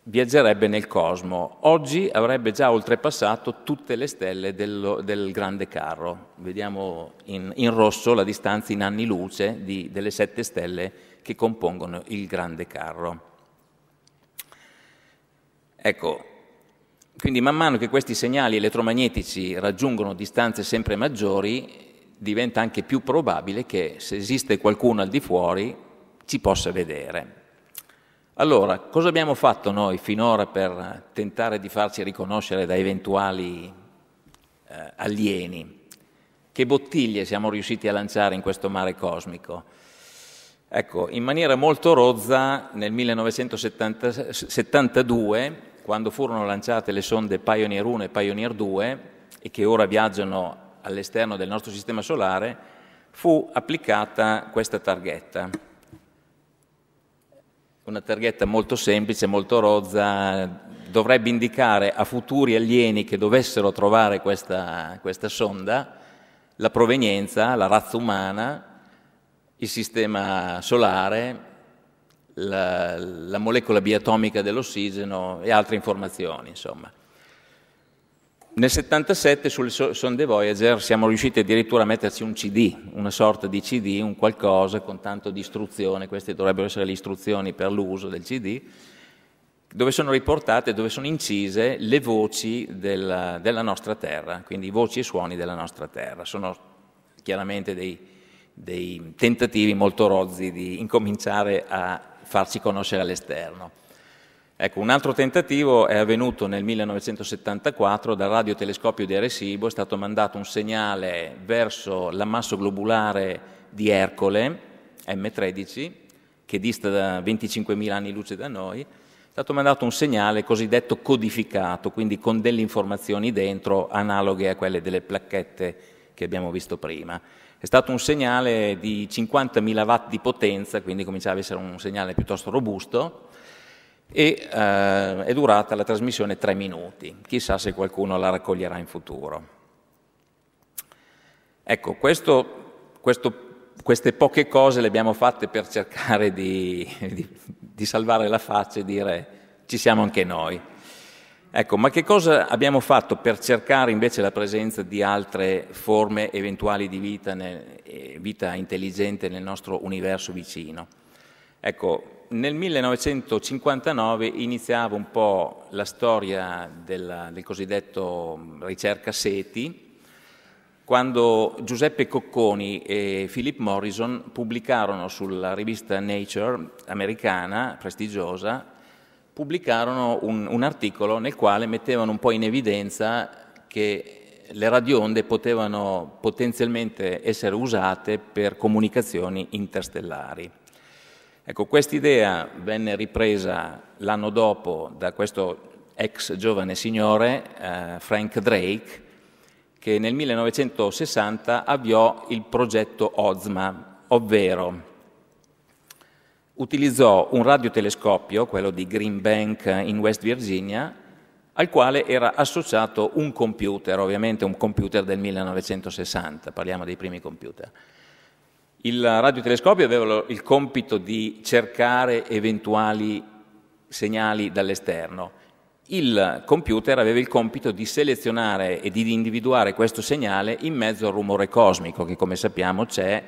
viaggerebbe nel cosmo. Oggi avrebbe già oltrepassato tutte le stelle del, del grande carro. Vediamo in, in, rosso la distanza in anni luce di, delle sette stelle che compongono il grande carro. Ecco, quindi man mano che questi segnali elettromagnetici raggiungono distanze sempre maggiori, diventa anche più probabile che se esiste qualcuno al di fuori ci possa vedere. Allora, cosa abbiamo fatto noi finora per tentare di farci riconoscere da eventuali eh, alieni? Che bottiglie siamo riusciti a lanciare in questo mare cosmico? Ecco, in maniera molto rozza nel 1972, quando furono lanciate le sonde Pioneer 1 e Pioneer 2, e che ora viaggiano all'esterno del nostro sistema solare, fu applicata questa targhetta. Una targhetta molto semplice, molto rozza, dovrebbe indicare a futuri alieni che dovessero trovare questa, questa sonda la provenienza, la razza umana il sistema solare, la, la molecola biatomica dell'ossigeno e altre informazioni, insomma. Nel 77 sulle sonde Voyager siamo riusciti addirittura a metterci un CD, una sorta di CD, un qualcosa con tanto di istruzione, queste dovrebbero essere le istruzioni per l'uso del CD, dove sono riportate, dove sono incise le voci della, della nostra Terra, quindi voci e suoni della nostra Terra. Sono chiaramente dei, dei tentativi molto rozzi di incominciare a farci conoscere all'esterno. Ecco, un altro tentativo è avvenuto nel 1974 dal radiotelescopio di Arecibo, è stato mandato un segnale verso l'ammasso globulare di Ercole, M13, che dista da 25.000 anni luce da noi, è stato mandato un segnale cosiddetto codificato, quindi con delle informazioni dentro analoghe a quelle delle placchette che abbiamo visto prima è stato un segnale di 50.000 watt di potenza, quindi cominciava ad essere un segnale piuttosto robusto, e eh, è durata la trasmissione 3 minuti, chissà se qualcuno la raccoglierà in futuro. Ecco, questo, questo, queste poche cose le abbiamo fatte per cercare di, di, di salvare la faccia e dire ci siamo anche noi. Ecco, ma che cosa abbiamo fatto per cercare invece la presenza di altre forme eventuali di vita, nel, eh, vita intelligente nel nostro universo vicino? Ecco, nel 1959 iniziava un po' la storia della, del cosiddetto mm, ricerca SETI, quando Giuseppe Cocconi e Philip Morrison pubblicarono sulla rivista Nature americana, prestigiosa, pubblicarono un, un, articolo nel quale mettevano un po' in evidenza che le radionde potevano potenzialmente essere usate per comunicazioni interstellari. Ecco, quest'idea venne ripresa l'anno dopo da questo ex giovane signore, eh, Frank Drake, che nel 1960 avviò il progetto OSMA, ovvero utilizzò un radiotelescopio, quello di Green Bank in West Virginia, al quale era associato un computer, ovviamente un computer del 1960, parliamo dei primi computer. Il radiotelescopio aveva il compito di cercare eventuali segnali dall'esterno. Il computer aveva il compito di selezionare e di individuare questo segnale in mezzo al rumore cosmico che come sappiamo c'è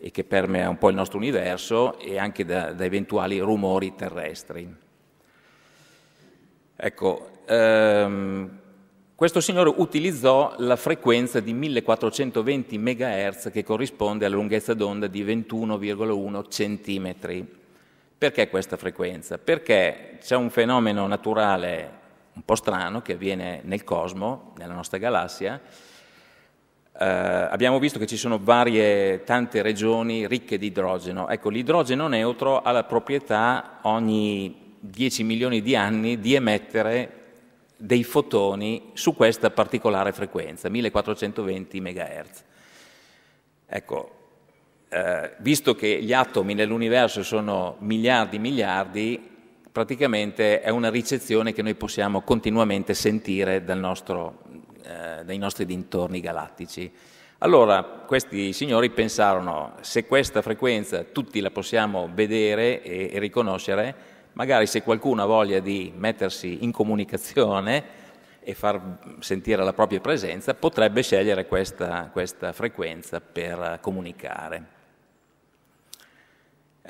e che permea un po' il nostro universo e anche da, da eventuali rumori terrestri. Ecco, ehm, questo signore utilizzò la frequenza di 1420 MHz che corrisponde alla lunghezza d'onda di 21,1 cm. Perché questa frequenza? Perché c'è un fenomeno naturale un po' strano che avviene nel cosmo, nella nostra galassia, eh, abbiamo visto che ci sono varie, tante regioni ricche di idrogeno. Ecco, l'idrogeno neutro ha la proprietà ogni 10 milioni di anni di emettere dei fotoni su questa particolare frequenza, 1420 MHz. Ecco, eh, visto che gli atomi nell'universo sono miliardi e miliardi, praticamente è una ricezione che noi possiamo continuamente sentire dal nostro, eh, nei nostri dintorni galattici. Allora, questi signori pensarono, se questa frequenza tutti la possiamo vedere e, e riconoscere, magari se qualcuno ha voglia di mettersi in comunicazione e far sentire la propria presenza, potrebbe scegliere questa, questa frequenza per comunicare.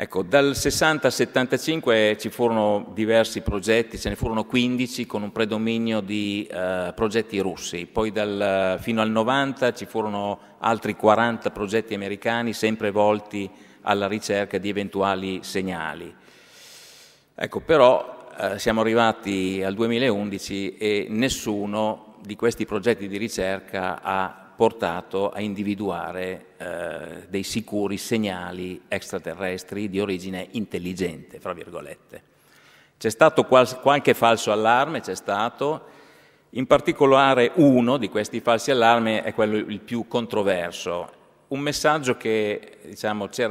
Ecco, dal 60 al 75 ci furono diversi progetti, ce ne furono 15 con un predominio di eh, progetti russi, poi dal, eh, fino al 90 ci furono altri 40 progetti americani sempre volti alla ricerca di eventuali segnali. Ecco, però eh, siamo arrivati al 2011 e nessuno di questi progetti di ricerca ha portato a individuare eh, dei sicuri segnali extraterrestri di origine intelligente, fra virgolette. C'è stato qual- qualche falso allarme, c'è stato, in particolare uno di questi falsi allarmi è quello il più controverso, un messaggio che, diciamo, che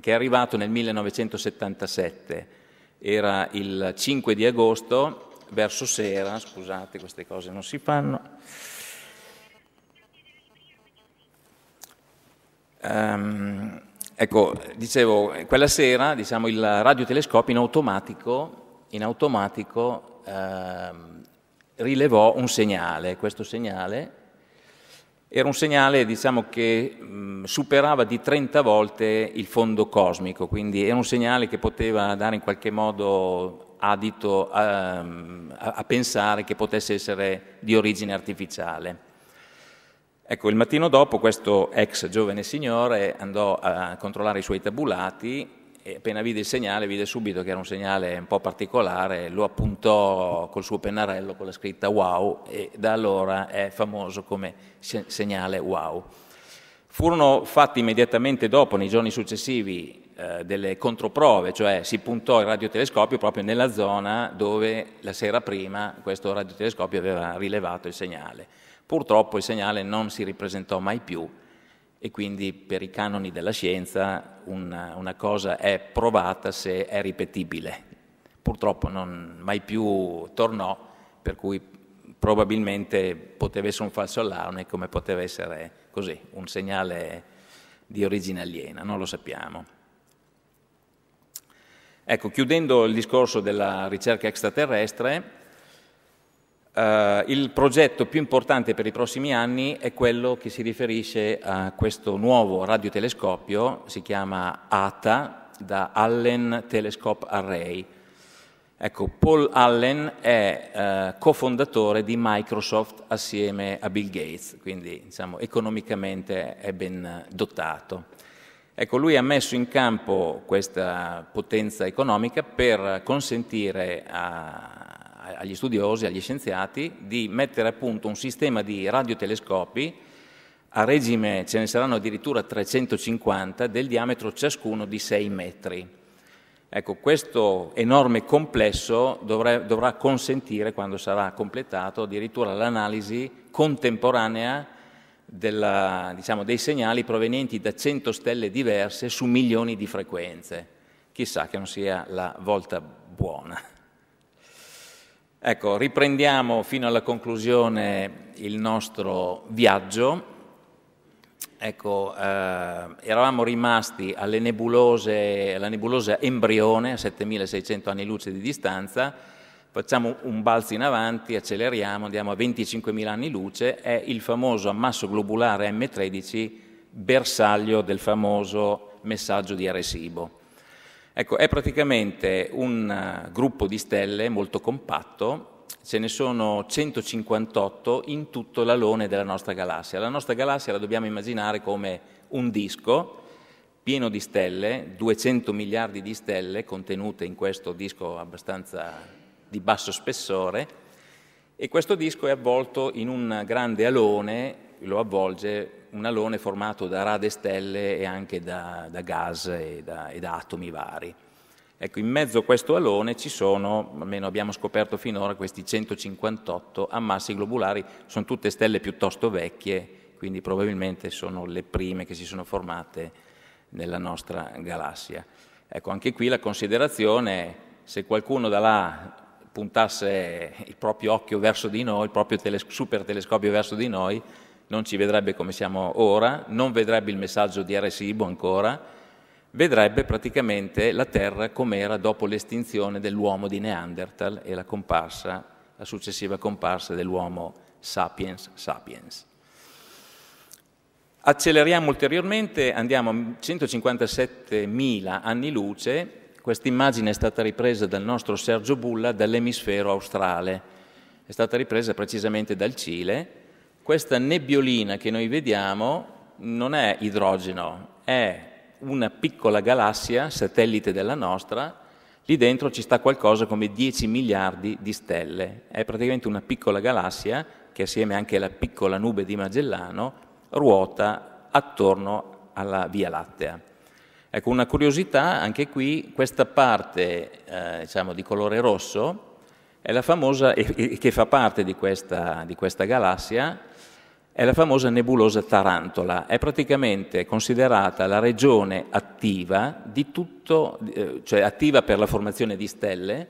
è arrivato nel 1977, era il 5 di agosto, verso sera, scusate queste cose non si fanno, Um, ecco, dicevo, quella sera diciamo, il radiotelescopio in automatico, in automatico um, rilevò un segnale, questo segnale era un segnale diciamo, che mh, mm, superava di 30 volte il fondo cosmico, quindi era un segnale che poteva dare in qualche modo adito a, ehm, a, a pensare che potesse essere di origine artificiale. Ecco, il mattino dopo questo ex giovane signore andò a controllare i suoi tabulati e appena vide il segnale, vide subito che era un segnale un po' particolare, lo appuntò col suo pennarello con la scritta wow e da allora è famoso come segnale wow. Furono fatti immediatamente dopo, nei giorni successivi, eh, delle controprove, cioè si puntò il radiotelescopio proprio nella zona dove la sera prima questo radiotelescopio aveva rilevato il segnale. Purtroppo il segnale non si ripresentò mai più e quindi per i canoni della scienza una, una cosa è provata se è ripetibile. Purtroppo non mai più tornò, per cui probabilmente poteva essere un falso allarme come poteva essere così, un segnale di origine aliena, non lo sappiamo. Ecco, chiudendo il discorso della ricerca extraterrestre, Uh, il progetto più importante per i prossimi anni è quello che si riferisce a questo nuovo radiotelescopio, si chiama ATA, da Allen Telescope Array. Ecco, Paul Allen è uh, cofondatore di Microsoft assieme a Bill Gates, quindi diciamo, economicamente è ben dotato. Ecco, lui ha messo in campo questa potenza economica per consentire a, agli studiosi, agli scienziati, di mettere a punto un sistema di radiotelescopi, a regime ce ne saranno addirittura 350, del diametro ciascuno di 6 metri. Ecco, questo enorme complesso dovrà, dovrà consentire, quando sarà completato, addirittura l'analisi contemporanea della, diciamo, dei segnali provenienti da 100 stelle diverse su milioni di frequenze. Chissà che non sia la volta buona. Ecco, riprendiamo fino alla conclusione il nostro viaggio. Ecco, eh, eravamo rimasti alle nebulose, alla nebulosa embrione a 7600 anni luce di distanza, facciamo un balzo in avanti, acceleriamo, andiamo a 25.000 anni luce, è il famoso ammasso globulare M13, bersaglio del famoso messaggio di Arecibo. Ecco, è praticamente un eh, gruppo di stelle molto compatto, ce ne sono 158 in tutto l'alone della nostra galassia. La nostra galassia la dobbiamo immaginare come un disco pieno di stelle, 200 miliardi di stelle contenute in questo disco abbastanza di basso spessore, e questo disco è avvolto in un grande alone, lo avvolge un alone formato da rade stelle e anche da, da gas e da, e da, atomi vari. Ecco, in mezzo a questo alone ci sono, almeno abbiamo scoperto finora, questi 158 ammassi globulari, sono tutte stelle piuttosto vecchie, quindi probabilmente sono le prime che si sono formate nella nostra galassia. Ecco, anche qui la considerazione, se qualcuno da là puntasse il proprio occhio verso di noi, il proprio teles- super telescopio verso di noi, non ci vedrebbe come siamo ora, non vedrebbe il messaggio di Arecibo ancora, vedrebbe praticamente la Terra com'era dopo l'estinzione dell'uomo di Neanderthal e la, comparsa, la successiva comparsa dell'uomo sapiens sapiens. Acceleriamo ulteriormente, andiamo a 157.000 anni luce, questa immagine è stata ripresa dal nostro Sergio Bulla dall'emisfero australe, è stata ripresa precisamente dal Cile, questa nebbiolina che noi vediamo non è idrogeno, è una piccola galassia, satellite della nostra, lì dentro ci sta qualcosa come 10 miliardi di stelle. È praticamente una piccola galassia che assieme anche alla piccola nube di Magellano ruota attorno alla Via Lattea. Ecco, una curiosità, anche qui, questa parte eh, diciamo, di colore rosso è la famosa, eh, che fa parte di questa, di questa galassia, è la famosa nebulosa Tarantola, è praticamente considerata la regione attiva, tutto, eh, cioè attiva per la formazione di stelle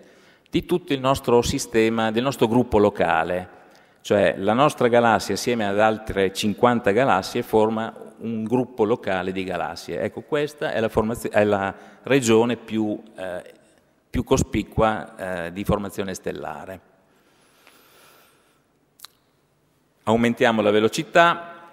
di tutto il nostro sistema, del nostro gruppo locale, cioè la nostra galassia assieme ad altre 50 galassie forma un gruppo locale di galassie. Ecco, questa è la, è la regione più, eh, più cospicua eh, di formazione stellare. aumentiamo la velocità,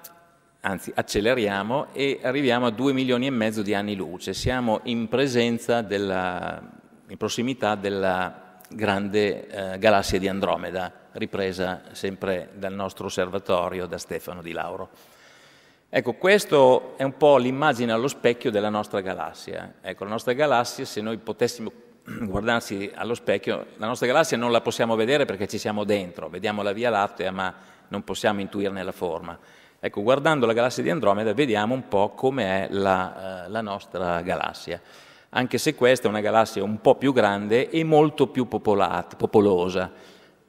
anzi acceleriamo e arriviamo a 2 milioni e mezzo di anni luce. Siamo in presenza della, in prossimità della grande eh, galassia di Andromeda, ripresa sempre dal nostro osservatorio da Stefano Di Lauro. Ecco, questa è un po' l'immagine allo specchio della nostra galassia. Ecco, la nostra galassia, se noi potessimo guardarsi allo specchio, la nostra galassia non la possiamo vedere perché ci siamo dentro, vediamo la Via Lattea, ma non possiamo intuirne la forma. Ecco, guardando la galassia di Andromeda vediamo un po' com'è la, eh, la nostra galassia, anche se questa è una galassia un po' più grande e molto più popolata, popolosa,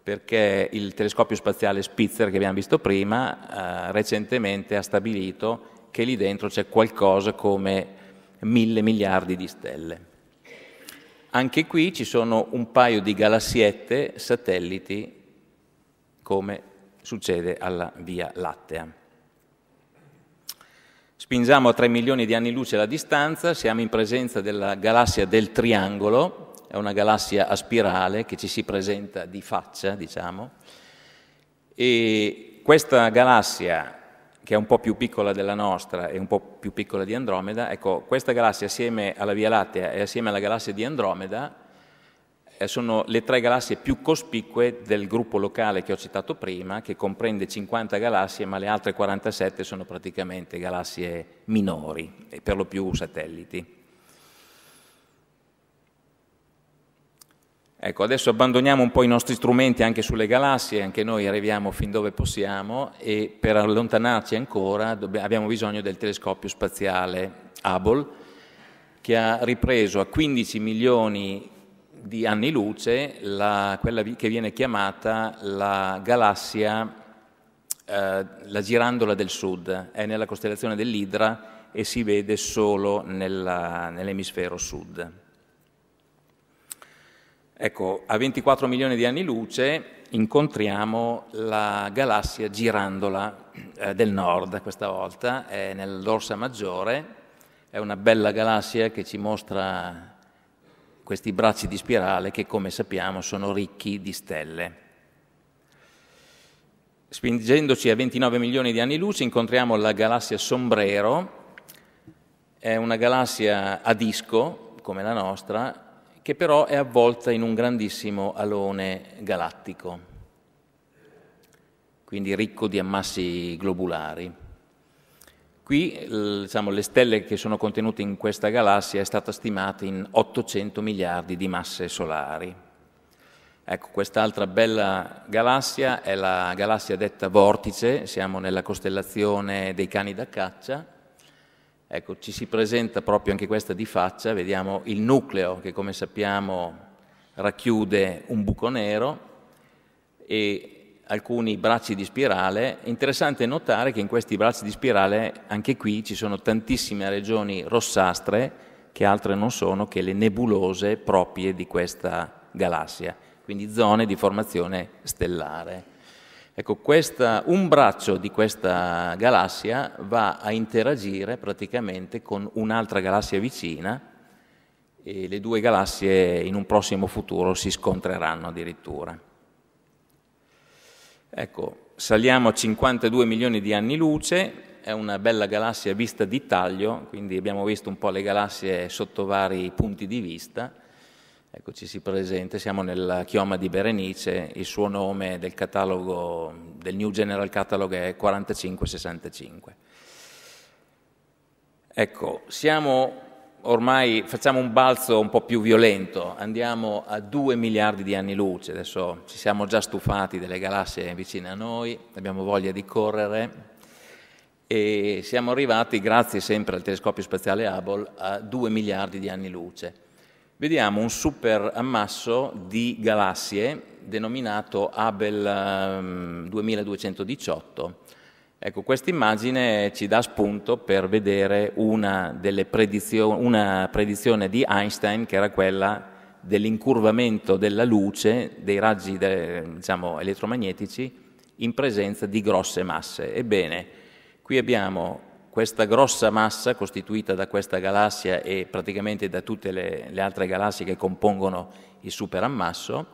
perché il telescopio spaziale Spitzer che abbiamo visto prima eh, recentemente ha stabilito che lì dentro c'è qualcosa come mille miliardi di stelle. Anche qui ci sono un paio di galassiette, satelliti come succede alla Via Lattea. Spingiamo a 3 milioni di anni luce la distanza, siamo in presenza della galassia del triangolo, è una galassia a spirale che ci si presenta di faccia, diciamo, e questa galassia che è un po' più piccola della nostra e un po' più piccola di Andromeda, ecco, questa galassia assieme alla Via Lattea e assieme alla galassia di Andromeda eh, sono le tre galassie più cospicue del gruppo locale che ho citato prima, che comprende 50 galassie, ma le altre 47 sono praticamente galassie minori, e per lo più satelliti. Ecco, adesso abbandoniamo un po' i nostri strumenti anche sulle galassie, anche noi arriviamo fin dove possiamo e per allontanarci ancora abbiamo bisogno del telescopio spaziale Hubble che ha ripreso a 15 milioni di anni luce la, quella che viene chiamata la galassia, eh, la girandola del sud, è nella costellazione dell'Idra e si vede solo nella, nell'emisfero sud. Ecco, a 24 milioni di anni luce incontriamo la galassia girandola eh, del nord, questa volta è nell'Orsa Maggiore, è una bella galassia che ci mostra questi bracci di spirale che come sappiamo sono ricchi di stelle. Spingendoci a 29 milioni di anni luce incontriamo la galassia Sombrero, è una galassia a disco come la nostra, che però è avvolta in un grandissimo alone galattico, quindi ricco di ammassi globulari. Qui diciamo, le stelle che sono contenute in questa galassia è stata stimata in 800 miliardi di masse solari. Ecco, quest'altra bella galassia è la galassia detta Vortice, siamo nella costellazione dei cani da caccia. Ecco, ci si presenta proprio anche questa di faccia, vediamo il nucleo che come sappiamo racchiude un buco nero e alcuni bracci di spirale, è interessante notare che in questi bracci di spirale, anche qui, ci sono tantissime regioni rossastre che altre non sono che le nebulose proprie di questa galassia, quindi zone di formazione stellare. Ecco, questa, un braccio di questa galassia va a interagire praticamente con un'altra galassia vicina e le due galassie in un prossimo futuro si scontreranno addirittura. Ecco, saliamo a 52 milioni di anni luce, è una bella galassia vista di taglio, quindi abbiamo visto un po' le galassie sotto vari punti di vista. Eccoci si presenta, siamo nella chioma di Berenice, il suo nome del catalogo, del New General Catalog è 4565. Ecco, siamo ormai facciamo un balzo un po' più violento, andiamo a 2 miliardi di anni luce, adesso ci siamo già stufati delle galassie vicine a noi, abbiamo voglia di correre e siamo arrivati, grazie sempre al telescopio spaziale Hubble, a 2 miliardi di anni luce. Vediamo un super ammasso di galassie denominato Hubble 2218 ehm, Ecco, questa immagine ci dà spunto per vedere una, predizio- una predizione di Einstein che era quella dell'incurvamento della luce, dei raggi de, diciamo, elettromagnetici in presenza di grosse masse. Ebbene, qui abbiamo questa grossa massa costituita da questa galassia e praticamente da tutte le, le, altre galassie che compongono il superammasso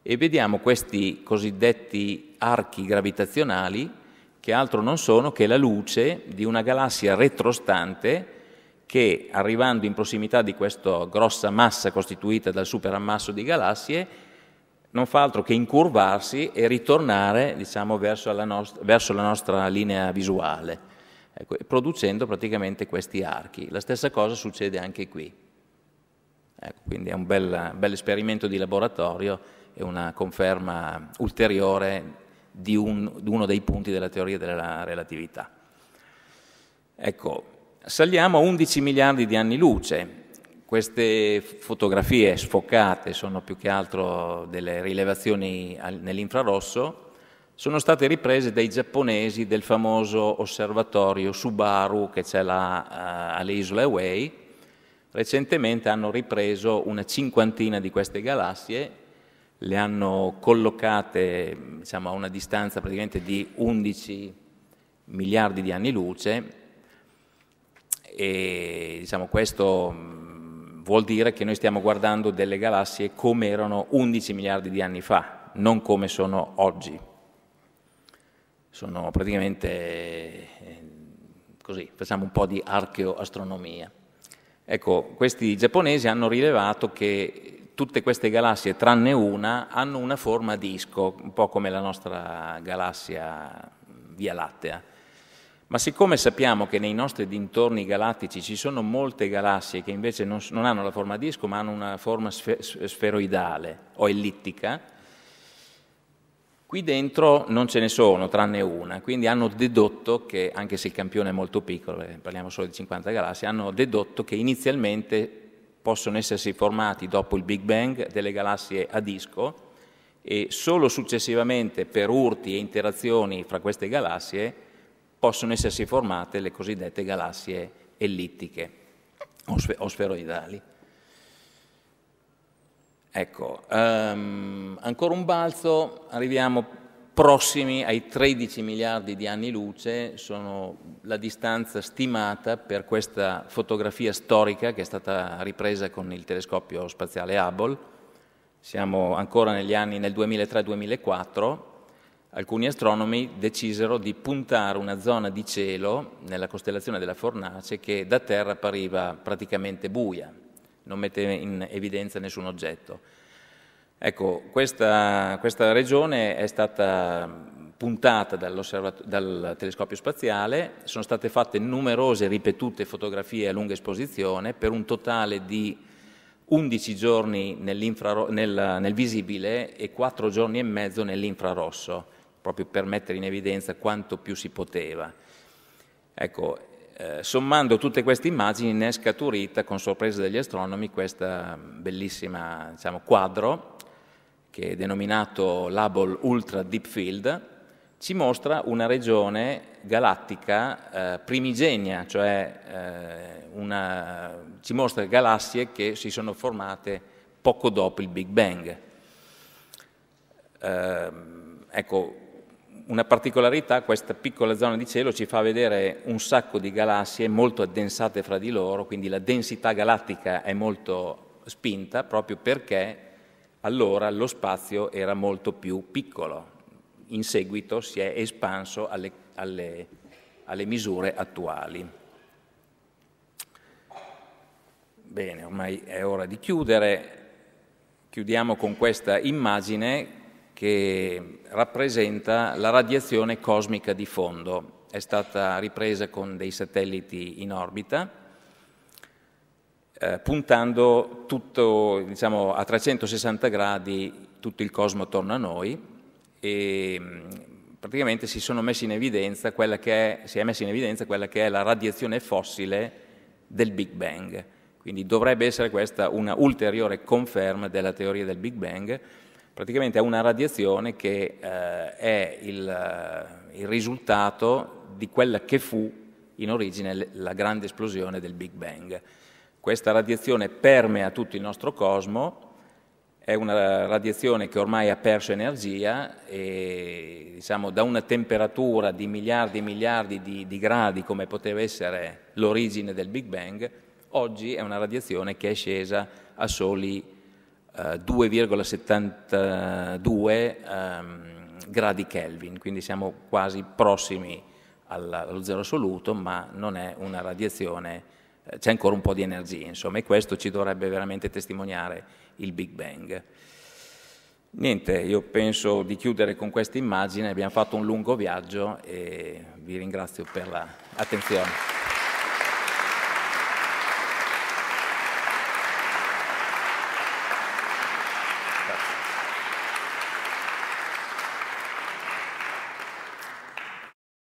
e vediamo questi cosiddetti archi gravitazionali che altro non sono che la luce di una galassia retrostante che arrivando in prossimità di questa grossa massa costituita dal superammasso di galassie non fa altro che incurvarsi e ritornare diciamo, verso, la nost- verso, la nostra linea visuale, ecco, producendo praticamente questi archi. La stessa cosa succede anche qui. Ecco, quindi è un bel, bel esperimento di laboratorio e una conferma ulteriore di, un, di uno dei punti della teoria della relatività. Ecco, saliamo a 11 miliardi di anni luce. Queste fotografie sfocate sono più che altro delle rilevazioni nell'infrarosso, sono state riprese dai giapponesi del famoso osservatorio Subaru che c'è là uh, alle isole Hawaii. Recentemente hanno ripreso una cinquantina di queste galassie le hanno collocate diciamo, a una distanza praticamente di 11 miliardi di anni luce e diciamo, questo mm, vuol dire che noi stiamo guardando delle galassie come erano 11 miliardi di anni fa, non come sono oggi. Sono praticamente eh, così, facciamo un po' di archeoastronomia. Ecco, questi giapponesi hanno rilevato che tutte queste galassie, tranne una, hanno una forma disco, un po' come la nostra galassia Via Lattea. Ma siccome sappiamo che nei nostri dintorni galattici ci sono molte galassie che invece non, non hanno la forma disco, ma hanno una forma sfe, sferoidale o ellittica, qui dentro non ce ne sono, tranne una, quindi hanno dedotto che, anche se il campione è molto piccolo, eh, parliamo solo di 50 galassie, hanno dedotto che inizialmente possono essersi formati dopo il Big Bang delle galassie a disco e solo successivamente per urti e interazioni fra queste galassie possono essersi formate le cosiddette galassie ellittiche o, sferoidali. Ecco, um, ancora un balzo, arriviamo prossimi ai 13 miliardi di anni luce sono la distanza stimata per questa fotografia storica che è stata ripresa con il telescopio spaziale Hubble. Siamo ancora negli anni nel 2003-2004. Alcuni astronomi decisero di puntare una zona di cielo nella costellazione della Fornace che da terra appariva praticamente buia, non mette in evidenza nessun oggetto. Ecco, questa, questa regione è stata puntata dal telescopio spaziale, sono state fatte numerose ripetute fotografie a lunga esposizione per un totale di 11 giorni nel, nel visibile e 4 giorni e mezzo nell'infrarosso, proprio per mettere in evidenza quanto più si poteva. Ecco, eh, sommando tutte queste immagini ne è scaturita con sorpresa degli astronomi questa bellissima diciamo, quadro che è denominato Label Ultra Deep Field, ci mostra una regione galattica eh, primigenia, cioè eh, una, ci mostra galassie che si sono formate poco dopo il Big Bang. Eh, ecco, una particolarità, questa piccola zona di cielo ci fa vedere un sacco di galassie molto addensate fra di loro, quindi la densità galattica è molto spinta proprio perché allora lo spazio era molto più piccolo. In seguito si è espanso alle, alle, alle misure attuali. Bene, ormai è ora di chiudere. Chiudiamo con questa immagine che rappresenta la radiazione cosmica di fondo. È stata ripresa con dei satelliti in orbita eh, puntando tutto, diciamo, a 360 gradi tutto il cosmo attorno a noi e mm, praticamente si, sono messi in evidenza quella che è, si è messa in evidenza quella che è la radiazione fossile del Big Bang. Quindi dovrebbe essere questa una ulteriore conferma della teoria del Big Bang. Praticamente è una radiazione che eh, è il, eh, il risultato di quella che fu in origine la grande esplosione del Big Bang. Questa radiazione permea tutto il nostro cosmo, è una radiazione che ormai ha perso energia e diciamo, da una temperatura di miliardi e miliardi di, di gradi come poteva essere l'origine del Big Bang, oggi è una radiazione che è scesa a soli uh, 2,72 um, gradi Kelvin, quindi siamo quasi prossimi allo zero assoluto, ma non è una radiazione eh, c'è ancora un po' di energia, insomma, e questo ci dovrebbe veramente testimoniare il Big Bang. Niente, io penso di chiudere con questa immagine, abbiamo fatto un lungo viaggio e vi ringrazio per l'attenzione. La